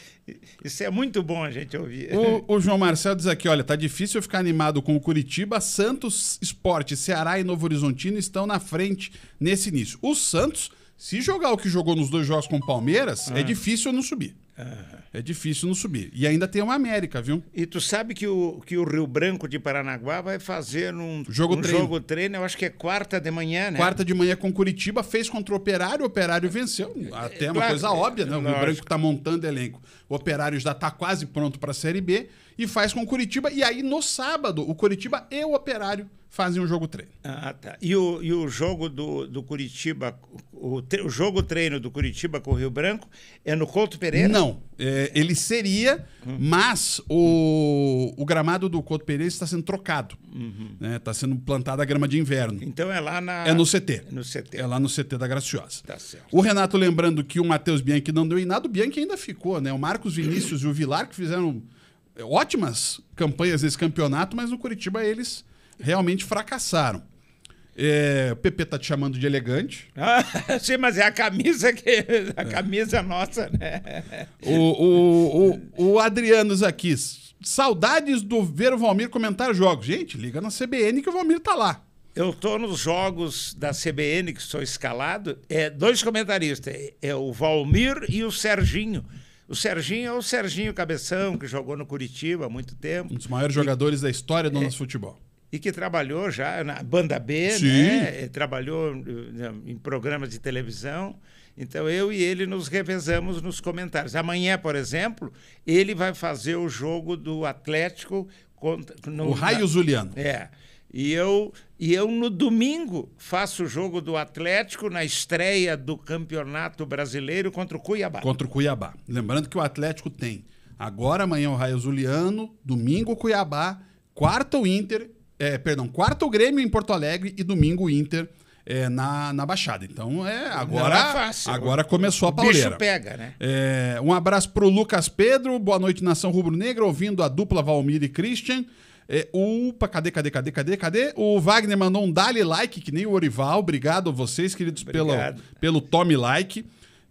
isso é muito bom a gente ouvir. O, o, João Marcelo diz aqui: olha, tá difícil ficar animado com o Curitiba. Santos, Esporte, Ceará e Novo Horizontino estão na frente nesse início. O Santos, se jogar o que jogou nos dois jogos com o Palmeiras, é ah. é difícil não subir. Uhum. É difícil não subir. E ainda tem uma América, viu? E tu sabe que o, que o Rio Branco de Paranaguá vai fazer um jogo um treino. jogo treino, eu acho que é quarta de manhã, né? Quarta de manhã com Curitiba, fez contra o Operário, o Operário venceu. Até uma claro, coisa óbvia, né? O Rio Branco está montando elenco. O Operário já está quase pronto para a Série B e faz com o Curitiba. E aí no sábado, o Curitiba e o Operário fazem um jogo treino. Ah, tá. E o, e o jogo do, do Curitiba, o, tre, o jogo treino do Curitiba com o Rio Branco é no Couto Pereira? Não. É, ele seria, uhum. mas o, o gramado do Couto Pereira está sendo trocado. Uhum. Né? Está sendo plantada a grama de inverno. Então é lá na. É no CT. É no CT. É lá no CT da Graciosa. Tá certo. O Renato lembrando que o Matheus Bianchi não deu em nada, o Bianchi ainda ficou, né? O Marcos Vinícius e o Vilar que fizeram ótimas campanhas nesse campeonato, mas no Curitiba eles realmente fracassaram. É, o PP tá te chamando de elegante. Ah, sim, mas é a camisa que a camisa nossa, né? O, o, o, o Adriano Zaquis. Saudades do ver o Valmir comentar jogos. Gente, liga na CBN que o Valmir tá lá. Eu tô nos jogos da CBN que sou escalado. É dois comentaristas, é, é o Valmir e o Serginho. O Serginho é o Serginho Cabeção, que jogou no Curitiba há muito tempo. Um dos maiores e... jogadores da história do é... nosso futebol e que trabalhou já na banda B, né? Sim. né? Trabalhou eh, em programas de televisão. Então eu e ele nos revezamos nos comentários. Amanhã, por exemplo, ele vai fazer o jogo do Atlético contra no, o Raio na, Zuliano. É. E eu, e eu, no domingo, faço o jogo do Atlético na estreia do Campeonato Brasileiro contra o Cuiabá. Contra o Cuiabá. Lembrando que o Atlético tem agora, amanhã, o Raio Zuliano, domingo, o Cuiabá, quarta, o Inter é, perdão, quarto o Grêmio em Porto Alegre e domingo o Inter é, na, na Baixada. Então é agora é fácil, agora começou a pauleira. Bicho pega, né? É, um abraço pro Lucas Pedro, boa noite nação rubro-negra, ouvindo a dupla Valmir e Christian. É, opa, cadê, cadê, cadê, cadê, cadê? O Wagner mandou um dale like, que nem o Orival. Obrigado a vocês, queridos, Obrigado. pelo, pelo tome like.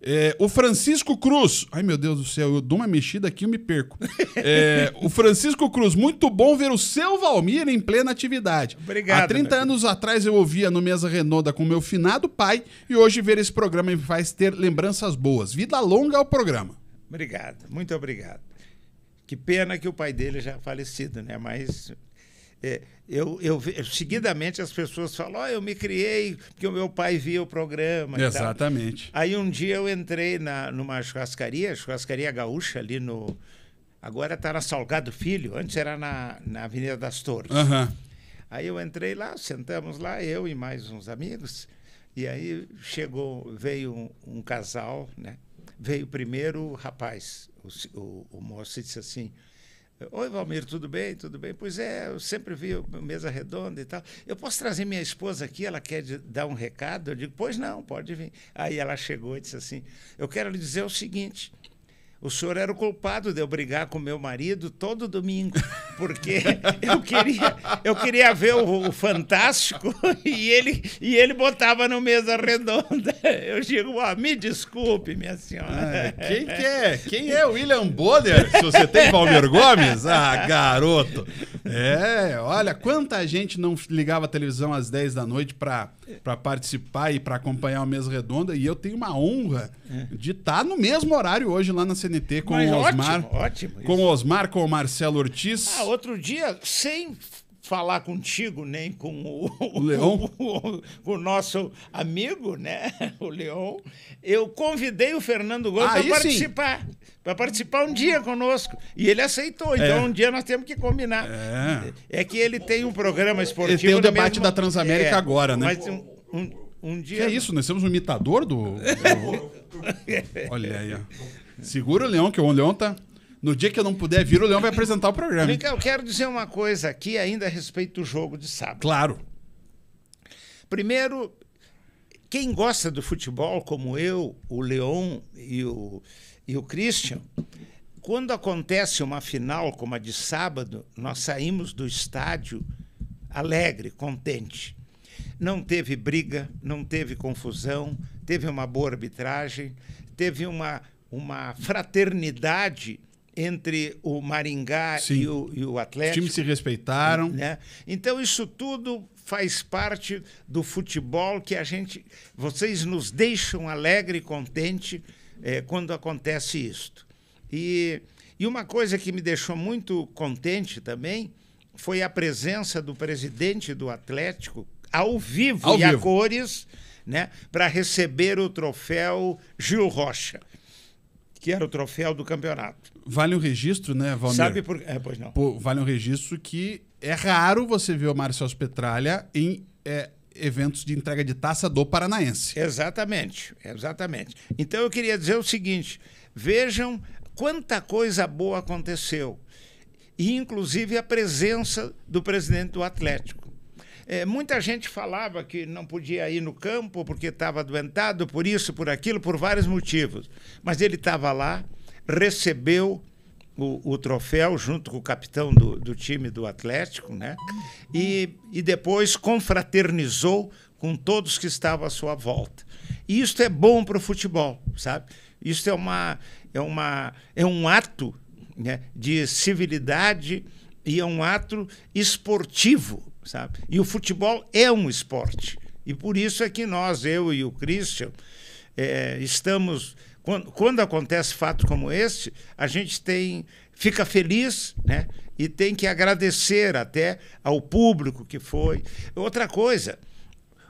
É, o Francisco Cruz. Ai, meu Deus do céu, eu dou uma mexida aqui e me perco. É, o Francisco Cruz, muito bom ver o seu Valmir em plena atividade. Obrigado. Há 30 né? anos atrás eu ouvia no Mesa Renonda com meu finado pai e hoje ver esse programa me faz ter lembranças boas. Vida longa ao programa. Obrigado, muito obrigado. Que pena que o pai dele já é falecido, né? Mas é, eu, eu, seguidamente as pessoas falam, oh, eu me criei porque o meu pai via o programa. Exatamente. Aí um dia eu entrei na, numa churrascaria, churrascaria gaúcha ali no... Agora está na Salgado Filho, antes era na, na Avenida das Torres. Uhum. Aí eu entrei lá, sentamos lá, eu e mais uns amigos, e aí chegou, veio um, um casal, né? Veio primeiro o rapaz, o, o, o moço disse assim... Oi, Valmir, tudo bem? Tudo bem? Pois é, eu sempre vi mesa redonda e tal. Eu posso trazer minha esposa aqui? Ela quer dar um recado? Eu digo, pois não, pode vir. Aí ela chegou e disse assim: Eu quero lhe dizer o seguinte o senhor era o culpado de eu brigar com meu marido todo domingo, porque eu queria, eu queria ver o, o Fantástico e ele, e ele botava no mesa redonda. Eu digo, ah, me desculpe, minha senhora. Ah, quem que é? Quem é o William Boder? Se você tem Valmir Gomes? Ah, garoto! É, olha, quanta gente não ligava a televisão às 10 da noite para participar e para acompanhar o Mesa Redonda, e eu tenho uma honra é. de estar tá no mesmo horário hoje lá na CNT com Mas o Osmar. Ótimo, ótimo com o Osmar, com o Marcelo Ortiz. Ah, outro dia, sem falar contigo, nem com o, o Leão, o, o, nosso amigo, né, o Leão, eu convidei o Fernando Gomes ah, para participar, para participar um dia conosco, e ele aceitou. Então é. um dia nós temos que combinar. É, é que ele tem um programa esportivo. Ele tem o debate mesmo... da Transamérica é, agora, né? Mas um, um, um dia. Que é isso, nós temos um imitador do. É. Olha aí. Segura o leão, que o leão tá. No dia que eu não puder vir, o leão vai apresentar o programa. Vem cá, eu quero dizer uma coisa aqui ainda a respeito do jogo de sábado. Claro. Primeiro, quem gosta do futebol, como eu, o Leão e o, e o Christian, quando acontece uma final como a de sábado, nós saímos do estádio alegre, contente. Não teve briga, não teve confusão, teve uma boa arbitragem, teve uma uma fraternidade entre o Maringá e o, e o, Atlético. Os times se respeitaram. Né? Então, isso tudo faz parte do futebol que a gente. Vocês nos deixam alegre e contente é, quando acontece isto. E, e uma coisa que me deixou muito contente também foi a presença do presidente do Atlético ao vivo ao e vivo. a cores. Né, para receber o troféu Gil Rocha que era o troféu do campeonato. Vale um registro, né, Valmir? Sabe por... É, pois não. vale um registro que é raro você ver o Marcelo Petralha em... É, eventos de entrega de taça do Paranaense. Exatamente, exatamente. Então eu queria dizer o seguinte: vejam quanta coisa boa aconteceu, e inclusive a presença do presidente do Atlético. É, muita gente falava que não podia ir no campo porque estava adoentado, por isso, por aquilo, por vários motivos. Mas ele estava lá, recebeu o, o, troféu junto com o capitão do, do time do Atlético, né? E, e depois confraternizou com todos que estavam à sua volta. E isso é bom para o futebol, sabe? Isso é, uma, é, uma, é um ato né, de civilidade e é um ato esportivo sabe? E o futebol é um esporte. E por isso é que nós, eu e o Christian, é, estamos. Quando, quando, acontece fato como este, a gente tem fica feliz, né? E tem que agradecer até ao público que foi. Outra coisa,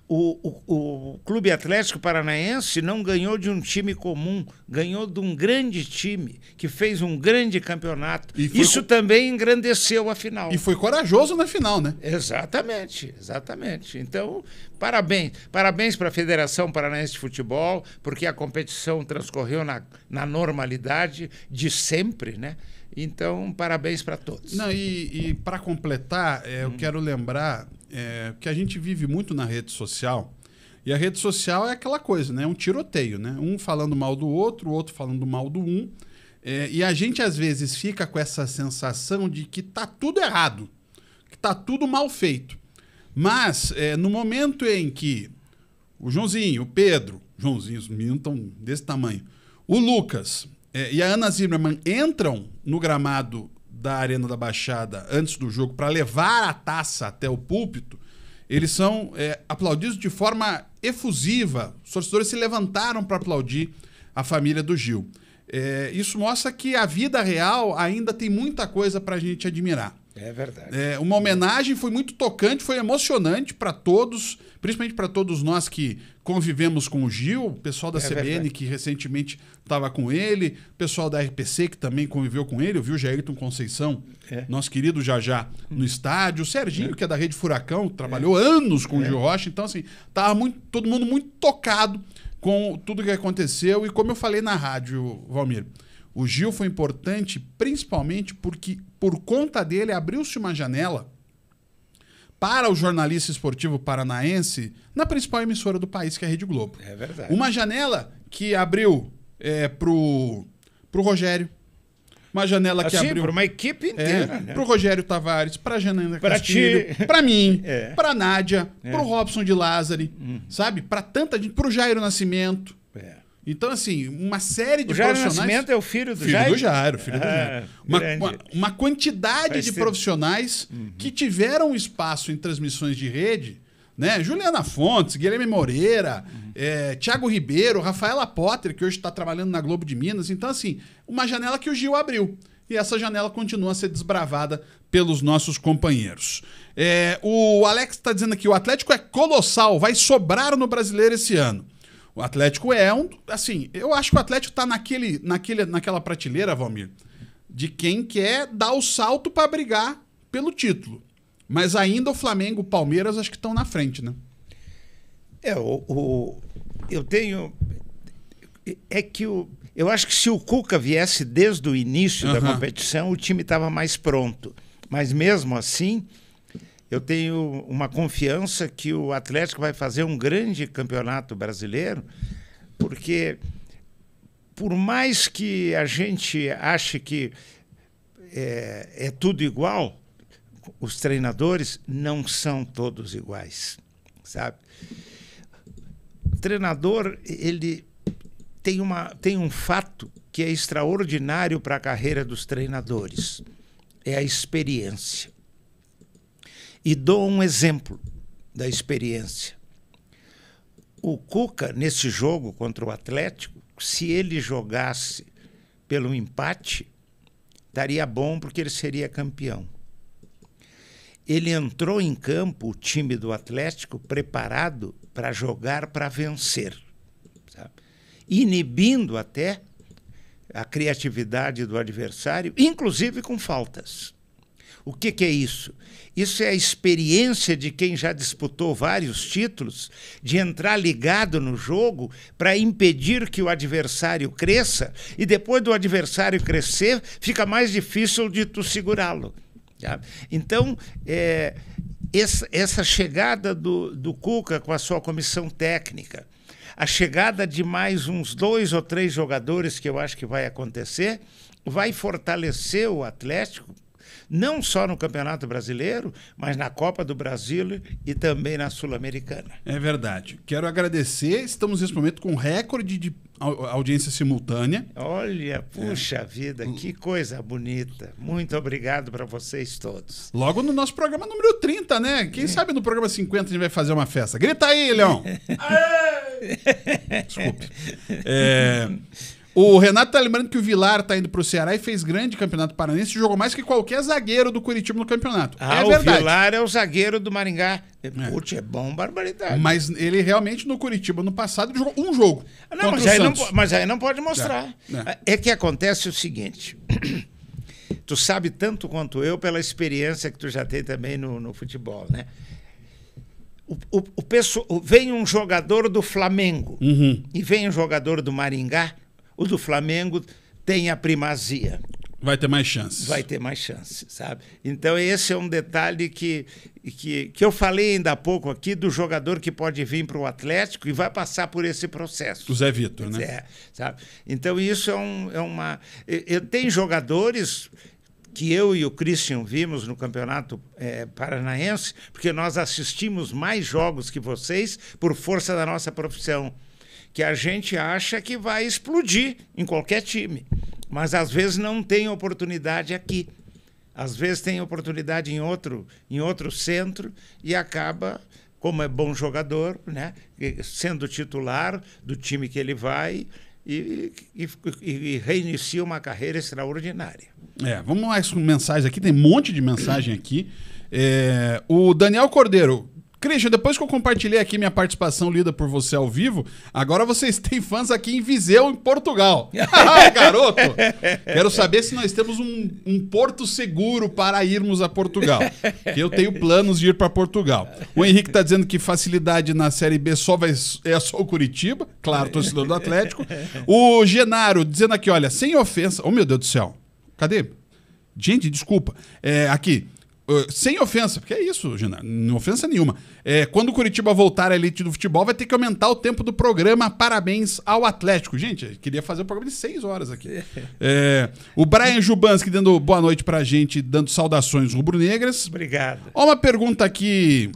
o, o, o Clube Atlético Paranaense não ganhou de um time comum, ganhou de um grande time, que fez um grande campeonato. Isso co... também engrandeceu a final. E foi corajoso na final, né? Exatamente, exatamente. Então, parabéns. Parabéns para a Federação Paranaense de Futebol, porque a competição transcorreu na, na normalidade de sempre, né? Então, parabéns para todos. Não, e, e para completar, é, hum. eu quero lembrar é, que a gente vive muito na rede social. E a rede social é aquela coisa, né? É um tiroteio, né? Um falando mal do outro, o outro falando mal do um. É, e a gente, às vezes, fica com essa sensação de que tá tudo errado, que tá tudo mal feito. Mas, é, no momento em que o Joãozinho, o Pedro, Joãozinho, os meninos estão desse tamanho, o Lucas, é, e a Ana Zimmermann entram no gramado da Arena da Baixada antes do jogo para levar a taça até o púlpito, eles são é, aplaudidos de forma efusiva. Os torcedores se levantaram para aplaudir a família do Gil. É, isso mostra que a vida real ainda tem muita coisa para a gente admirar. É verdade. É, uma homenagem foi muito tocante, foi emocionante para todos principalmente para todos nós que convivemos com o Gil, pessoal da é CBN verdade. que recentemente estava com ele, pessoal da RPC que também conviveu com ele, eu vi o Jairton Conceição, é. nosso querido Jajá, no estádio, o Serginho, é. que é da Rede Furacão, é. trabalhou anos com o é. Gil Rocha, então assim, tava muito, todo mundo muito tocado com tudo que aconteceu e como eu falei na rádio, Valmir, o Gil foi importante principalmente porque por conta dele abriu-se uma janela para o jornalista esportivo paranaense na principal emissora do país, que é a Rede Globo. É verdade. Uma janela que abriu é, pro, pro Rogério. Uma janela que assim, abriu. Para uma equipe é, inteira. É, né? Para o Rogério Tavares, para a Janaina pra Castilho, ti... para mim, é. para a Nádia, é. para o Robson de Lázari, hum. sabe? Para tanta gente, para o Jairo Nascimento. É. Então, assim, uma série de o Jair profissionais. Nascimento é o filho do filho Jair? Do Jair filho ah, do é, Jair. Uma, uma, uma quantidade de ser... profissionais uhum. que tiveram espaço em transmissões de rede, né? Juliana Fontes, Guilherme Moreira, uhum. é, eh, Tiago Ribeiro, Rafaela Potter, que hoje está trabalhando na Globo de Minas. Então, assim, uma janela que o Gil abriu. E essa janela continua a ser desbravada pelos nossos companheiros. É, o Alex está dizendo aqui: o Atlético é colossal, vai sobrar no brasileiro esse ano. O Atlético é um. Assim, eu acho que o Atlético tá naquele, naquele, naquela prateleira, Valmir, de quem quer dar o salto para brigar pelo título. Mas ainda o Flamengo e o Palmeiras acho que estão na frente, né? É, o, o, eu tenho. É que o, eu acho que se o Cuca viesse desde o início uhum. da competição, o time estava mais pronto. Mas mesmo assim, eu tenho uma confiança que o Atlético vai fazer um grande campeonato brasileiro, porque por mais que a gente ache que é, é tudo igual, os treinadores não são todos iguais, sabe? O treinador ele tem, uma, tem um fato que é extraordinário para a carreira dos treinadores: é a experiência. E dou um exemplo da experiência. O Cuca, nesse jogo contra o Atlético, se ele jogasse pelo empate, estaria bom porque ele seria campeão. Ele entrou em campo, o time do Atlético, preparado para jogar para vencer, sabe? inibindo até a criatividade do adversário, inclusive com faltas. O que, que, é isso? Isso é a experiência de quem já disputou vários títulos, de entrar ligado no jogo para impedir que o adversário cresça, e depois do adversário crescer, fica mais difícil de tu segurá-lo. Tá? Então, é, essa, essa, chegada do, do Cuca com a sua comissão técnica, a chegada de mais uns dois ou três jogadores que eu acho que vai acontecer, vai fortalecer o Atlético não só no Campeonato Brasileiro, mas na Copa do Brasil e também na Sul-Americana. É verdade. Quero agradecer. Estamos nesse momento com recorde de audiência simultânea. Olha, puxa é. vida, que coisa bonita. Muito obrigado para vocês todos. Logo no nosso programa número 30, né? Quem é. sabe no programa 50 a gente vai fazer uma festa. Grita aí, Leão! Desculpe. É... O Renato tá lembrando que o Vilar tá indo pro Ceará e fez grande campeonato paranense, jogou mais que qualquer zagueiro do Curitiba no campeonato. Ah, é o verdade. Vilar é o zagueiro do Maringá. É. Putz, é bom, barbaridade. Mas ele realmente no Curitiba, no passado, jogou um jogo. Não, mas aí não, mas aí não, pode mostrar. É. é, é que acontece o seguinte. tu sabe tanto quanto eu pela experiência que tu já tem também no, no futebol, né? O, o, o pessoal, vem um jogador do Flamengo uhum. e vem um jogador do Maringá o do Flamengo tem a primazia. Vai ter mais chances. Vai ter mais chances, sabe? Então, esse é um detalhe que, que, que eu falei ainda há pouco aqui do jogador que pode vir para o Atlético e vai passar por esse processo. O Zé Vitor, né? É, sabe? Então, isso é, um, é uma. Eu, eu jogadores que eu e o Christian vimos no Campeonato é, Paranaense, porque nós assistimos mais jogos que vocês por força da nossa profissão que a gente acha que vai explodir em qualquer time. Mas às vezes não tem oportunidade aqui. Às vezes tem oportunidade em outro, em outro centro e acaba, como é bom jogador, né? sendo titular do time que ele vai, e, e, e, reinicia uma carreira extraordinária. É, vamos lá com mensagens aqui, tem um monte de mensagem aqui. É, o Daniel Cordeiro, Christian, depois que eu compartilhei aqui minha participação lida por você ao vivo, agora vocês têm fãs aqui em Viseu, em Portugal. ah, garoto! Quero saber se nós temos um, um, porto seguro para irmos a Portugal. Que eu tenho planos de ir para Portugal. O Henrique está dizendo que facilidade na Série B só vai, é só o Curitiba, claro, torcedor do Atlético. O Genaro dizendo aqui, olha, sem ofensa. Oh, meu Deus do céu. Cadê? Gente, desculpa. É, aqui. Ah, sem ofensa, porque é isso, Gina, não ofensa nenhuma. É, quando o Curitiba voltar à elite do futebol, vai ter que aumentar o tempo do programa. Parabéns ao Atlético. Gente, queria fazer um programa de seis horas aqui. É. é, o Brian Jubanski dando boa noite pra gente, dando saudações rubro-negras. Obrigado. Ó, uma pergunta aqui.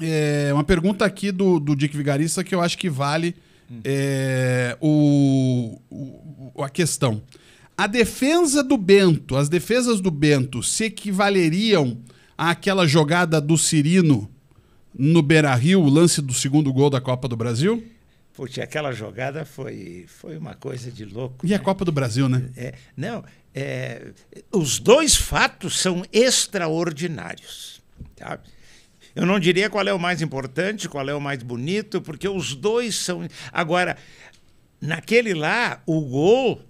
É, uma pergunta aqui do, do Dick Vigarista que eu acho que vale hum. É, o, o, a questão. A defesa do Bento, as defesas do Bento se equivaleriam àquela jogada do Cirino no Beira-Rio, o lance do segundo gol da Copa do Brasil? Putz, aquela jogada foi, foi uma coisa de louco. E né? a Copa do Brasil, né? É, não, é, os dois fatos são extraordinários. Tá? Eu não diria qual é o mais importante, qual é o mais bonito, porque os dois são. Agora, naquele lá, o gol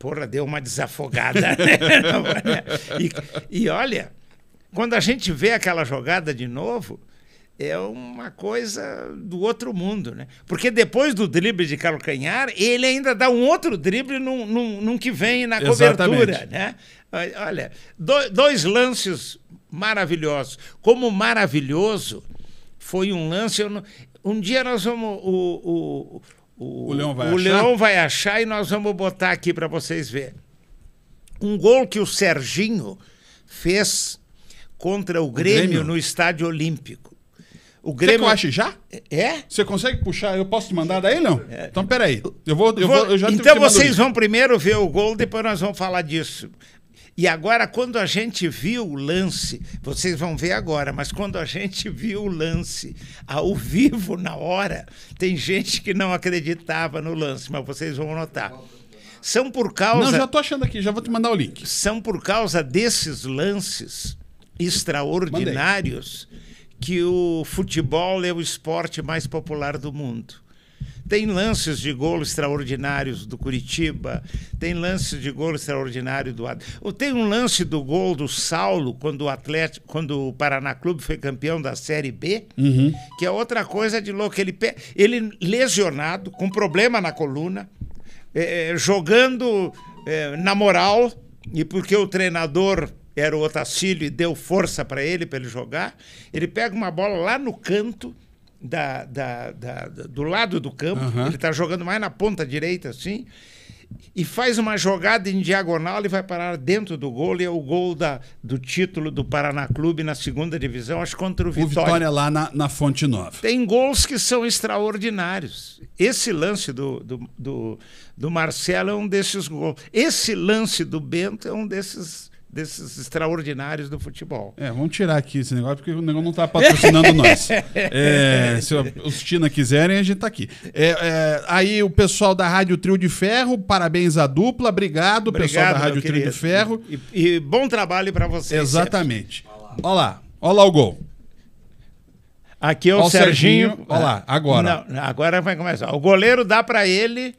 porra, deu uma desafogada. Né? e, e olha, quando a gente vê aquela jogada de novo, é uma coisa do outro mundo, né? Porque depois do drible de calcanhar, ele ainda dá um outro drible num, num, num que vem na Exatamente. cobertura, né? Olha, do, dois lances maravilhosos. Como maravilhoso foi um lance... Não, um dia nós vamos... O, o, o, o Leão vai o achar. Leão vai achar e nós vamos botar aqui para vocês verem. Um gol que o Serginho fez contra o Grêmio, o Grêmio? no Estádio Olímpico. O Grêmio... Você acha já? É? Você consegue puxar? Eu posso te mandar daí, não? É. Então, peraí. Eu vou, eu vou, eu já Então, vocês vão primeiro ver o gol, depois nós vamos falar disso. E agora, quando a gente viu o lance, vocês vão ver agora, mas quando a gente viu o lance ao vivo, na hora, tem gente que não acreditava no lance, mas vocês vão notar. São por causa. Não, já estou achando aqui, já vou te mandar o link. São por causa desses lances extraordinários Mandei. que o futebol é o esporte mais popular do mundo. Tem lances de gol extraordinários do Curitiba, tem lances de gol extraordinário do Ou tem um lance do gol do Saulo quando o Atlético, quando o Paraná Clube foi campeão da Série B, uhum. que é outra coisa de louco, ele ele lesionado, com problema na coluna, é, é, jogando é, na moral e porque o treinador era o Otacílio e deu força para ele para ele jogar, ele pega uma bola lá no canto da, da, da, do lado do campo, uhum. ele está jogando mais na ponta direita, assim, e faz uma jogada em diagonal e vai parar dentro do gol, e é o gol da, do título do Paraná Clube na segunda divisão, acho contra o Vitória. O Vitória lá na, na Fonte Nova. Tem gols que são extraordinários. Esse lance do, do, do, do Marcelo é um desses gols. Esse lance do Bento é um desses desses extraordinários do futebol. É, vamos tirar aqui esse negócio, porque o negócio não está patrocinando nós. É, se os Tina quiserem, a gente está aqui. É, é, aí o pessoal da Rádio Trio de Ferro, parabéns à dupla, obrigado, obrigado pessoal da Rádio Trio de Ferro. E, e bom trabalho para vocês. Exatamente. Olha lá, olha lá o gol. Aqui é o, Serginho. Serginho. Olha lá, agora. Não, agora vai começar. O goleiro dá para ele.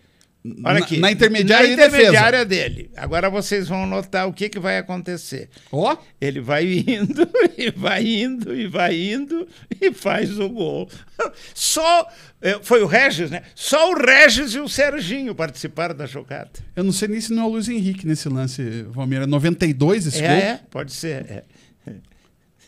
Olha aqui. Na, na intermediária, na intermediária dele. Agora vocês vão notar o que, que vai acontecer. Oh. Ele vai indo, e vai indo, e vai indo, e faz o gol. Só. Eh, foi o Regis, né? Só o Regis e o Serginho participaram da jogada. Eu não sei nem se não é o Luiz Henrique nesse lance, Valmeira. É 92 esse é, gol? É, pode ser. É.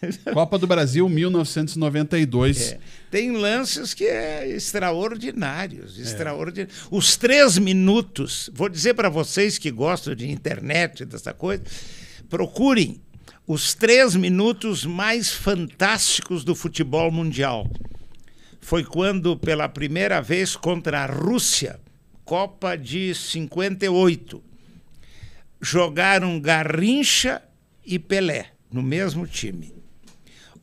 Copa do Brasil 1992. É. Tem lances que é extraordinários, é. extraordinários. Os três minutos, vou dizer para vocês que gostam de internet dessa coisa, procurem os três minutos mais fantásticos do futebol mundial. Foi quando, pela primeira vez contra a Rússia, Copa de 58, jogaram Garrincha e Pelé no mesmo time.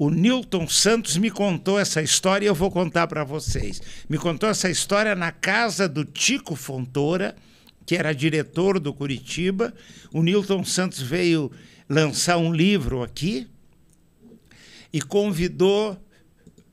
O Newton Santos me contou essa história e eu vou contar para vocês. Me contou essa história na casa do Tico Fontoura, que era diretor do Curitiba. O Newton Santos veio lançar um livro aqui e convidou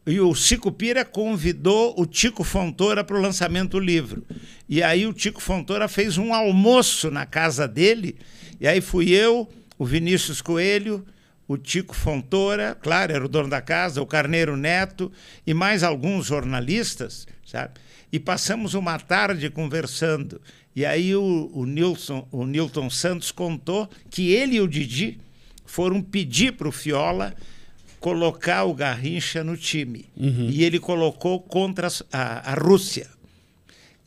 e o Cico Pira convidou o Tico Fontoura para o lançamento do livro. E aí o Tico Fontoura fez um almoço na casa dele, e aí fui eu, o Vinícius Coelho, o Tico Fontoura, claro, era o dono da casa, o Carneiro Neto e mais alguns jornalistas, sabe? E passamos uma tarde conversando. E aí o, o, Nilson, o Nilton Santos contou que ele e o Didi foram pedir para o Fiola colocar o Garrincha no time. Uhum. E ele colocou contra a, a Rússia.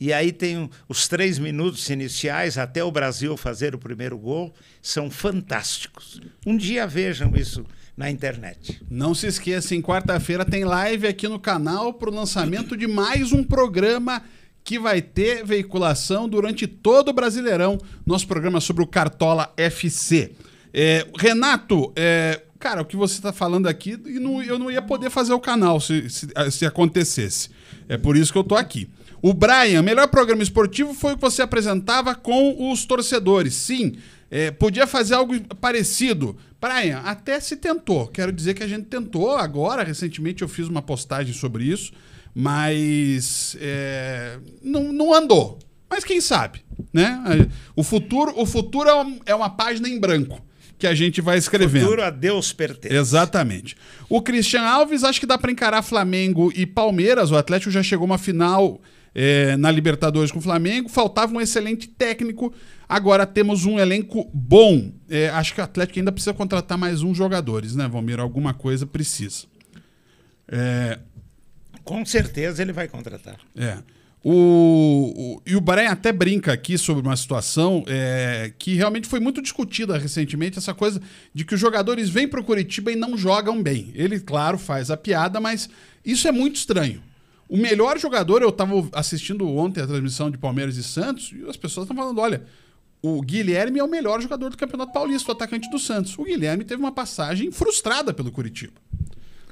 E aí tem os três minutos iniciais até o Brasil fazer o primeiro gol, são fantásticos. Um dia vejam isso na internet. Não se esqueça, em quarta-feira tem live aqui no canal para o lançamento de mais um programa que vai ter veiculação durante todo o Brasileirão. Nosso programa é sobre o Cartola FC. É, Renato, é, cara, o que você está falando aqui, eu não ia poder fazer o canal se, se, se acontecesse. É por isso que eu estou aqui. O Brian, melhor programa esportivo foi o que você apresentava com os torcedores. Sim, é, podia fazer algo parecido. Brian, até se tentou. Quero dizer que a gente tentou agora. Recentemente eu fiz uma postagem sobre isso, mas é, não, não andou. Mas quem sabe, né? O futuro, o futuro é uma, é uma página em branco que a gente vai escrevendo. Futuro a Deus pertence. Exatamente. O Christian Alves, acho que dá para encarar Flamengo e Palmeiras. O Atlético já chegou uma final é, na Libertadores com o Flamengo. Faltava um excelente técnico. Agora temos um elenco bom. É, acho que o Atlético ainda precisa contratar mais uns jogadores, né, Valmir? Alguma coisa precisa. É... Com certeza ele vai contratar. É. O, o, e o Bahrein até brinca aqui sobre uma situação é, que realmente foi muito discutida recentemente, essa coisa de que os jogadores vêm para o Curitiba e não jogam bem. Ele, claro, faz a piada, mas isso é muito estranho. O melhor jogador, eu estava assistindo ontem a transmissão de Palmeiras e Santos, e as pessoas estão falando: olha, o Guilherme é o melhor jogador do Campeonato Paulista, o atacante do Santos. O Guilherme teve uma passagem frustrada pelo Curitiba.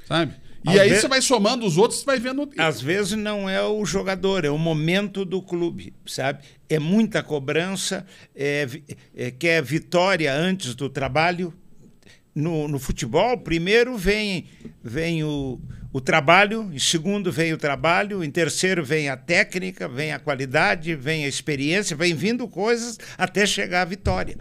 Sabe? E Às aí ve... você vai somando os outros, você vai vendo. Às vezes não é o jogador, é o momento do clube, sabe? É muita cobrança, é, é, quer vitória antes do trabalho, no, no futebol, primeiro vem, vem o, o trabalho, em segundo vem o trabalho, em terceiro vem a técnica, vem a qualidade, vem a experiência, vem vindo coisas até chegar à vitória.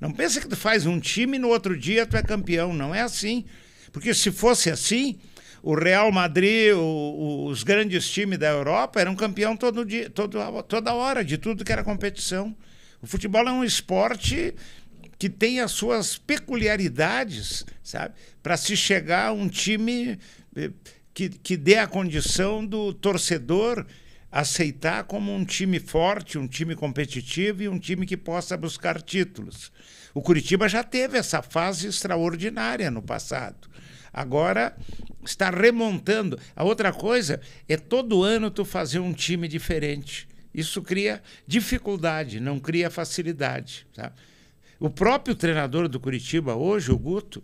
Não pensa que tu faz um time e no outro dia tu é campeão, não é assim. Porque se fosse assim, o Real Madrid, o, o, os grandes times da Europa eram campeão todo dia, todo, toda hora de tudo que era competição. O futebol é um esporte que tem as suas peculiaridades, sabe? Para se chegar a um time eh, que, que dê a condição do torcedor aceitar como um time forte, um time competitivo e um time que possa buscar títulos. O Curitiba já teve essa fase extraordinária no passado. Agora está remontando. A outra coisa é todo ano tu fazer um time diferente. Isso cria dificuldade, não cria facilidade. sabe? O próprio treinador do Curitiba hoje, o Guto,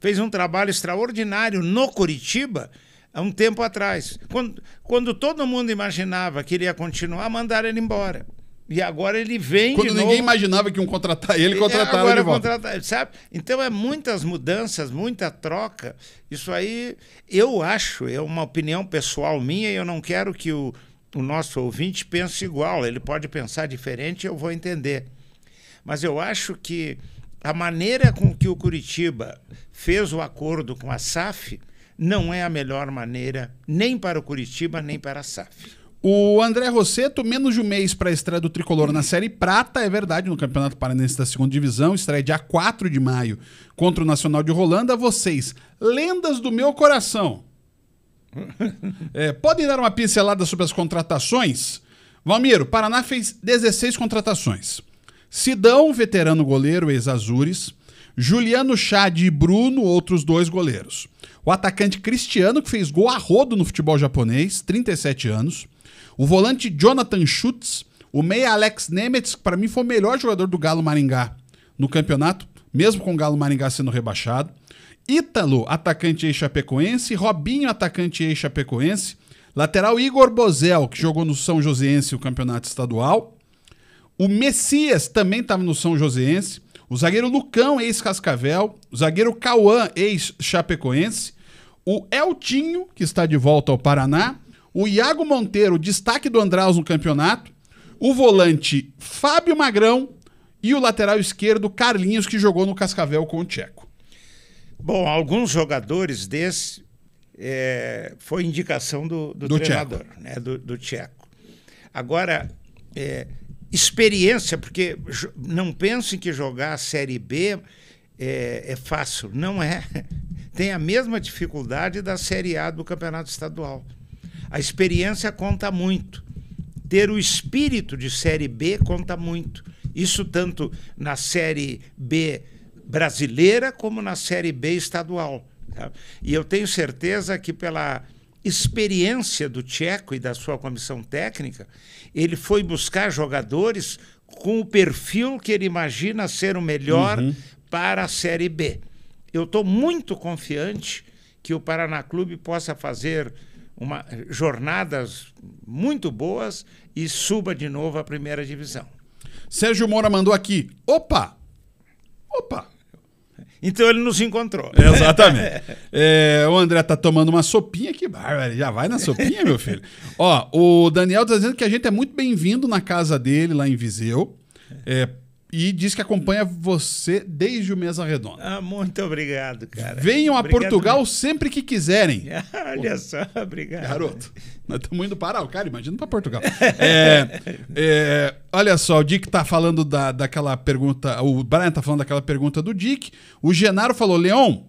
fez um trabalho extraordinário no Curitiba há um tempo atrás. Quando, quando todo mundo imaginava que ele ia continuar, mandaram ele embora. E agora ele vem. Quando ninguém novo. imaginava que iam contratar ele, é, contratava agora ele. sabe? Então é muitas mudanças, muita troca. Isso aí, eu acho, é uma opinião pessoal minha e eu não quero que o, o nosso ouvinte pense igual. Ele pode pensar diferente eu vou entender. Mas eu acho que a maneira com que o Curitiba fez o acordo com a SAF não é a melhor maneira nem para o Curitiba nem para a SAF. O André Rosseto, menos de um mês para a estreia do Tricolor na Série Prata, é verdade, no Campeonato Paranense da Segunda Divisão, estreia dia 4 de maio contra o Nacional de Rolanda. Vocês, lendas do meu coração, é, podem dar uma pincelada sobre as contratações? Valmiro, Paraná fez 16 contratações. Sidão, veterano goleiro, ex-Azures. Juliano Chad e Bruno, outros dois goleiros. O atacante Cristiano, que fez gol a rodo no futebol japonês, 37 anos. O volante Jonathan Schutz. O meia Alex Nemetz, que para mim foi o melhor jogador do Galo Maringá no campeonato, mesmo com o Galo Maringá sendo rebaixado. Ítalo, atacante ex-chapecoense. Robinho, atacante ex-chapecoense. Lateral Igor Bozel, que jogou no São Joséense o campeonato estadual. O Messias também estava no São Joséense. O zagueiro Lucão, ex-Cascavel. O zagueiro Cauã, ex-Chapecoense. O Eltinho, que está de volta ao Paraná. O Iago Monteiro, destaque do Andraus no campeonato. O volante Fábio Magrão. E o lateral esquerdo Carlinhos, que jogou no Cascavel com o Tcheco. Bom, alguns jogadores desse é, foi indicação do, do, do treinador, Tcheco. Né, do, do Tcheco. Agora, é, experiência, porque não pensem que jogar a Série B é, é, fácil. Não é. Tem a mesma dificuldade da Série A do Campeonato Estadual. A experiência conta muito. Ter o espírito de Série B conta muito. Isso tanto na Série B brasileira como na Série B estadual. E eu tenho certeza que pela experiência do Tcheco e da sua comissão técnica, ele foi buscar jogadores com o perfil que ele imagina ser o melhor uhum. para a Série B. Eu estou muito confiante que o Paraná Clube possa fazer uma, jornadas muito boas e suba de novo à primeira divisão. Sérgio Moura mandou aqui. Opa! Opa! Então ele nos encontrou. Exatamente. é, o André tá tomando uma sopinha, que bárbaro. Já vai na sopinha, meu filho. Ó, o Daniel tá dizendo que a gente é muito bem-vindo na casa dele, lá em Viseu. É, e diz que acompanha você desde o Mesa Redonda. Ah, muito obrigado, cara. Venham a Portugal sempre que quiserem. Olha só, obrigado. Garoto, nós estamos indo para o cara, imagina para Portugal. é, é, olha só, o Dick tá falando da, daquela pergunta, o Brian tá falando daquela pergunta do Dick. O Genaro falou, Leon,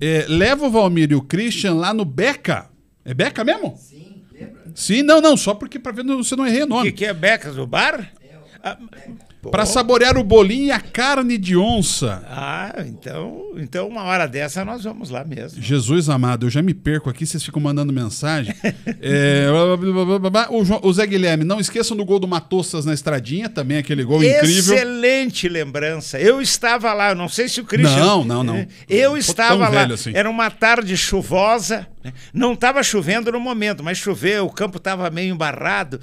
é, leva o Valmir e o Christian lá no Beca. É Beca mesmo? Sim, lembra? Sim, não, não, só porque para ver se eu não errei o nome. O que, que, é Beca? o bar? É, o... Ah, Beca. Para saborear o bolinho e a carne de onça. Ah, então, então uma hora dessa nós vamos lá mesmo. Jesus amado, eu já me perco aqui, vocês ficam mandando mensagem. é, blá, blá, blá, o, João, o, Zé Guilherme, não esqueçam do gol do Matossas na estradinha, também aquele gol Excelente incrível. Excelente lembrança. Eu estava lá, eu não sei se o Christian. Não, não, não. É, eu, eu estava lá. Assim. Era uma tarde chuvosa, né? não estava chovendo no momento, mas choveu, o campo estava meio embarrado.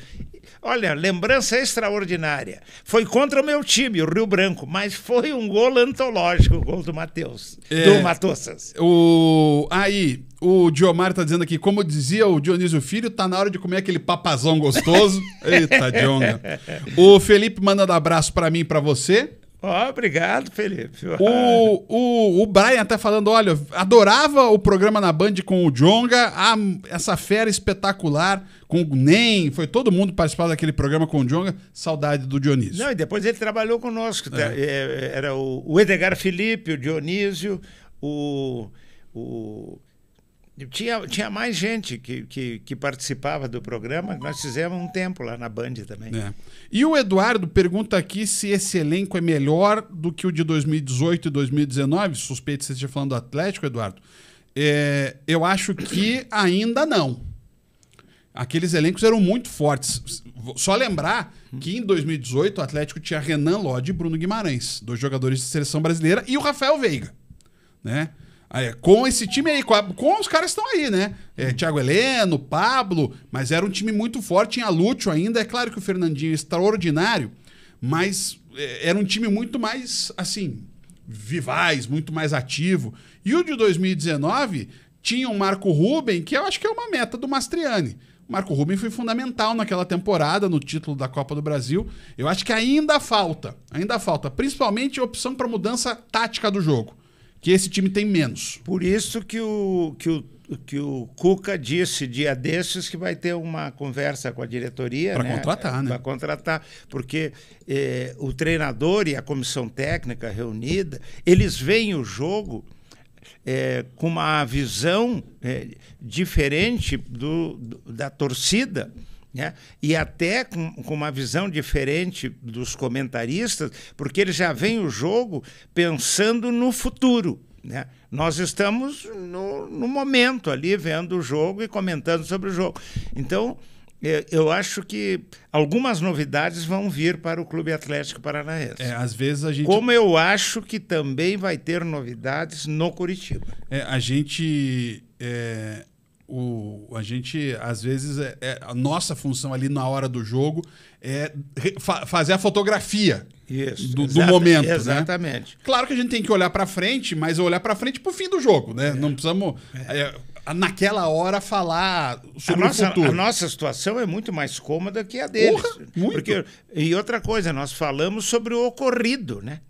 Olha, lembrança extraordinária. Foi contra o meu time, o Rio Branco, mas foi um gol antológico o gol do Matheus, é, do Matossas. O... Aí, o Diomar tá dizendo aqui, como dizia o Dionísio Filho, tá na hora de comer aquele papazão gostoso. Eita, Dionga. O Felipe mandando abraço para mim e pra você obrigado, Felipe. O, o, o Brian tá falando: olha, adorava o programa na Band com o Jonga, a, essa fera espetacular, com o Nem, foi todo mundo participar daquele programa com o Jonga, saudade do Dionísio. Não, e depois ele trabalhou conosco. Tá? É. É, é. Era o, o Edgar Felipe, o Dionísio, o, o tinha, tinha mais gente que, que, que, participava do programa, nós fizemos um tempo lá na Band também. É. E o Eduardo pergunta aqui se esse elenco é melhor do que o de 2018 e 2019. Suspeito que você esteja falando do Atlético, Eduardo. É, eu acho que ainda não. Aqueles elencos eram muito fortes. Só lembrar que em 2018 o Atlético tinha Renan Lodge e Bruno Guimarães, dois jogadores de seleção brasileira, e o Rafael Veiga. Né? É, com esse time aí, com, a, com os caras estão aí, né? É, uhum. Thiago Heleno, Pablo, mas era um time muito forte, tinha Alúcio ainda. É claro que o Fernandinho é extraordinário, mas é, era um time muito mais, assim, vivaz, muito mais ativo. E o de 2019 tinha o um Marco Ruben, que eu acho que é uma meta do Mastriani. O Marco Ruben foi fundamental naquela temporada, no título da Copa do Brasil. Eu acho que ainda falta, ainda falta, principalmente opção para mudança tática do jogo que esse time tem menos. Por isso que o, que o, que o Cuca disse dia desses que vai ter uma conversa com a diretoria. Para né? contratar, né? Para contratar. Porque eh, o treinador e a comissão técnica reunida, eles veem o jogo. É, com uma visão é, diferente do, do, da torcida né? E até com, com, uma visão diferente dos comentaristas, porque eles já vem o jogo pensando no futuro. Né? Nós estamos no, no momento ali vendo o jogo e comentando sobre o jogo. Então, é, eu acho que algumas novidades vão vir para o Clube Atlético Paranaense. É, às vezes a gente. Como eu acho que também vai ter novidades no Curitiba. É, a gente. É o, a gente, às vezes, é, é, a nossa função ali na hora do jogo é fa fazer a fotografia Isso, do, do momento. Né? Exatamente. Né? Claro que a gente tem que olhar para frente, mas olhar para frente para o fim do jogo, né? É. Não precisamos. É. É, naquela hora, falar sobre a nossa, o futuro. A nossa situação é muito mais cômoda que a deles. Porra, muito. Porque, e outra coisa, nós falamos sobre o ocorrido, né?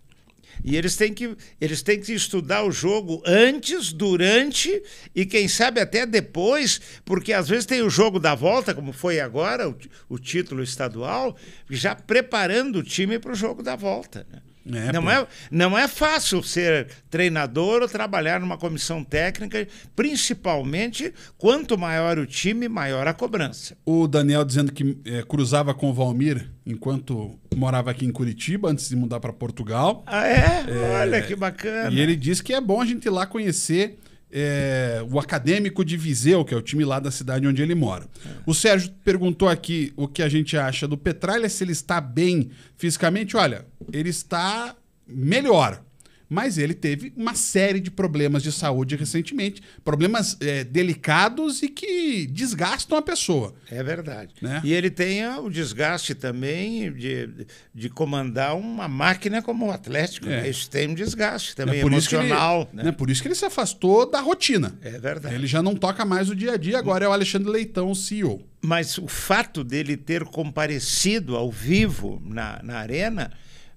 E eles têm que, eles têm que estudar o jogo antes, durante e quem sabe até depois, porque às vezes tem o jogo da volta, como foi agora, o, o título estadual, já preparando o time para o jogo da volta. Né? É, não, é, não é fácil ser treinador ou trabalhar numa comissão técnica, principalmente quanto maior o time, maior a cobrança. O Daniel dizendo que é, cruzava com o Valmir enquanto morava aqui em Curitiba, antes de mudar para Portugal. Ah, é? é? Olha que bacana. E ele diz que é bom a gente ir lá conhecer é, o Acadêmico de Viseu, que é o time lá da cidade onde ele mora. É. O Sérgio perguntou aqui o que a gente acha do Petralha, se ele está bem fisicamente. Olha, ele está melhor mas ele teve uma série de problemas de saúde recentemente, problemas é, delicados e que desgastam a pessoa. É verdade. Né? E ele tem o desgaste também de, de comandar uma máquina como o Atlético. É. Né? Isso tem um desgaste também é por emocional. Isso ele, né? É por isso que ele se afastou da rotina. É verdade. Ele já não toca mais o dia a dia, agora é o Alexandre Leitão, o CEO. Mas o fato dele ter comparecido ao vivo na, na arena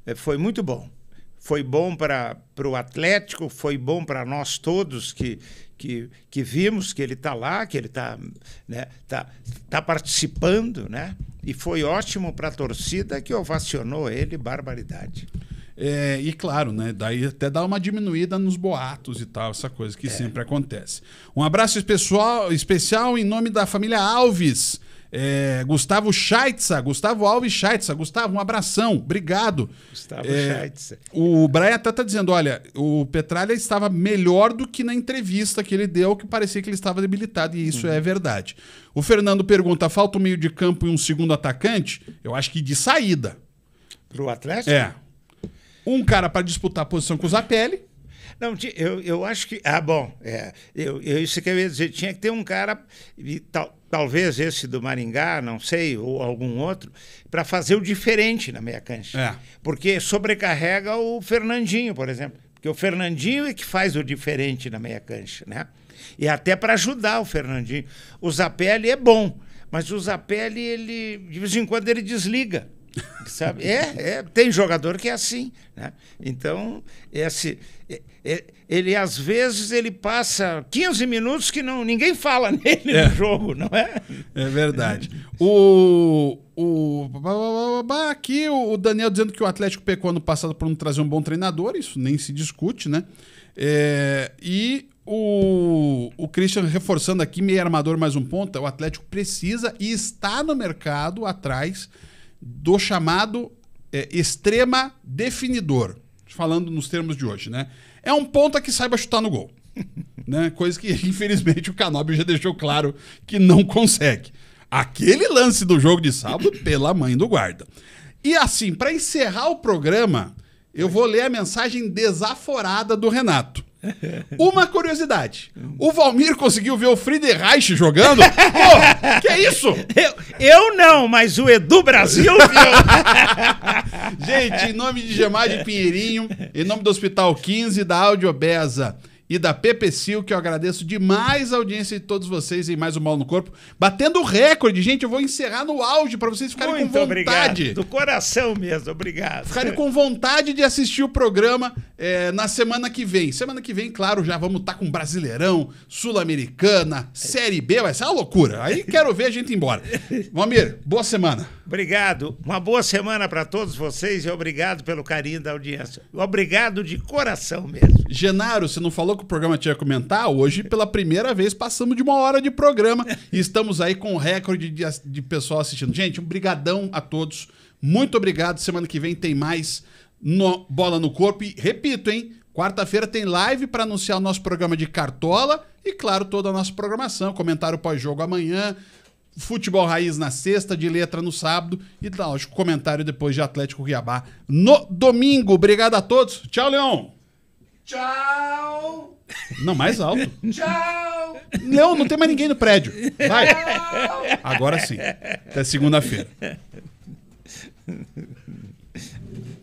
é, foi muito bom foi bom para o Atlético, foi bom para nós todos que, que, que vimos que ele está lá, que ele está né, tá, tá participando, né? E foi ótimo para a torcida que ovacionou ele, barbaridade. É, e claro, né? Daí até dá uma diminuída nos boatos e tal, essa coisa que é. sempre acontece. Um abraço pessoal, especial em nome da família Alves é, Gustavo Scheitza, Gustavo Alves Scheitza. Gustavo, um abração, obrigado. Gustavo é, O Brian até tá dizendo: olha, o Petralha estava melhor do que na entrevista que ele deu, que parecia que ele estava debilitado, e isso uhum. é verdade. O Fernando pergunta: falta um meio de campo e um segundo atacante? Eu acho que de saída. Pro Atlético? É. Um cara para disputar a posição com o Zapelli. Não, eu, eu acho que. Ah, bom, é, eu, eu, isso que eu ia dizer. Tinha que ter um cara. E tal, talvez esse do Maringá, não sei, ou algum outro, para fazer o diferente na meia cancha. É. Porque sobrecarrega o Fernandinho, por exemplo. Porque o Fernandinho é que faz o diferente na meia cancha, né? E até para ajudar o Fernandinho. O Zapelli é bom, mas o Zapelli, ele, de vez em quando, ele desliga. Sabe? É, é, tem jogador que é assim. Né? Então, esse, é, é ele às vezes ele passa 15 minutos que não ninguém fala nele é. no jogo, não é? É verdade. o o aqui o Daniel dizendo que o Atlético pecou ano passado por não trazer um bom treinador, isso nem se discute, né? É, e o, o Christian reforçando aqui, meio armador mais um ponto o Atlético precisa e está no mercado atrás do chamado é, extrema definidor, falando nos termos de hoje, né? é um ponta que saiba chutar no gol. né? Coisa que, infelizmente, o Canobio já deixou claro que não consegue. Aquele lance do jogo de sábado pela mãe do guarda. E assim, para encerrar o programa, eu vou ler a mensagem desaforada do Renato. Uma curiosidade: o Valmir conseguiu ver o Friedreich jogando? Pô, que é isso? Eu, eu não, mas o Edu Brasil viu. Gente, em nome de Gemar de Pinheirinho, em nome do Hospital 15, da Áudio Beza e da PPCIL, que eu agradeço demais a audiência de todos vocês em mais um Mal no Corpo. Batendo o recorde, gente, eu vou encerrar no auge para vocês ficarem Muito com vontade. Obrigado. Do coração mesmo, obrigado. Ficarem com vontade de assistir o programa é, na semana que vem. Semana que vem, claro, já vamos estar tá com Brasileirão, Sul-Americana, Série B. Vai ser uma loucura. Aí quero ver a gente ir embora. Valmir, boa semana. Obrigado. Uma boa semana para todos vocês e obrigado pelo carinho da audiência. Obrigado de coração mesmo. Genaro, você não falou que o programa tinha que comentar? Hoje, pela primeira vez, passamos de uma hora de programa e estamos aí com um recorde de, de pessoal assistindo. Gente, um brigadão a todos. Muito obrigado. Semana que vem tem mais no Bola no Corpo. E repito, hein? Quarta-feira tem live para anunciar o nosso programa de Cartola e, claro, toda a nossa programação. Comentário pós-jogo amanhã, futebol raiz na sexta, de letra no sábado e, lógico, comentário depois de Atlético Cuiabá no domingo. Obrigado a todos. Tchau, Leão. Tchau. Não, mais alto. Tchau. Leão, não tem mais ninguém no prédio. Vai. Tchau. Agora sim. Até segunda-feira.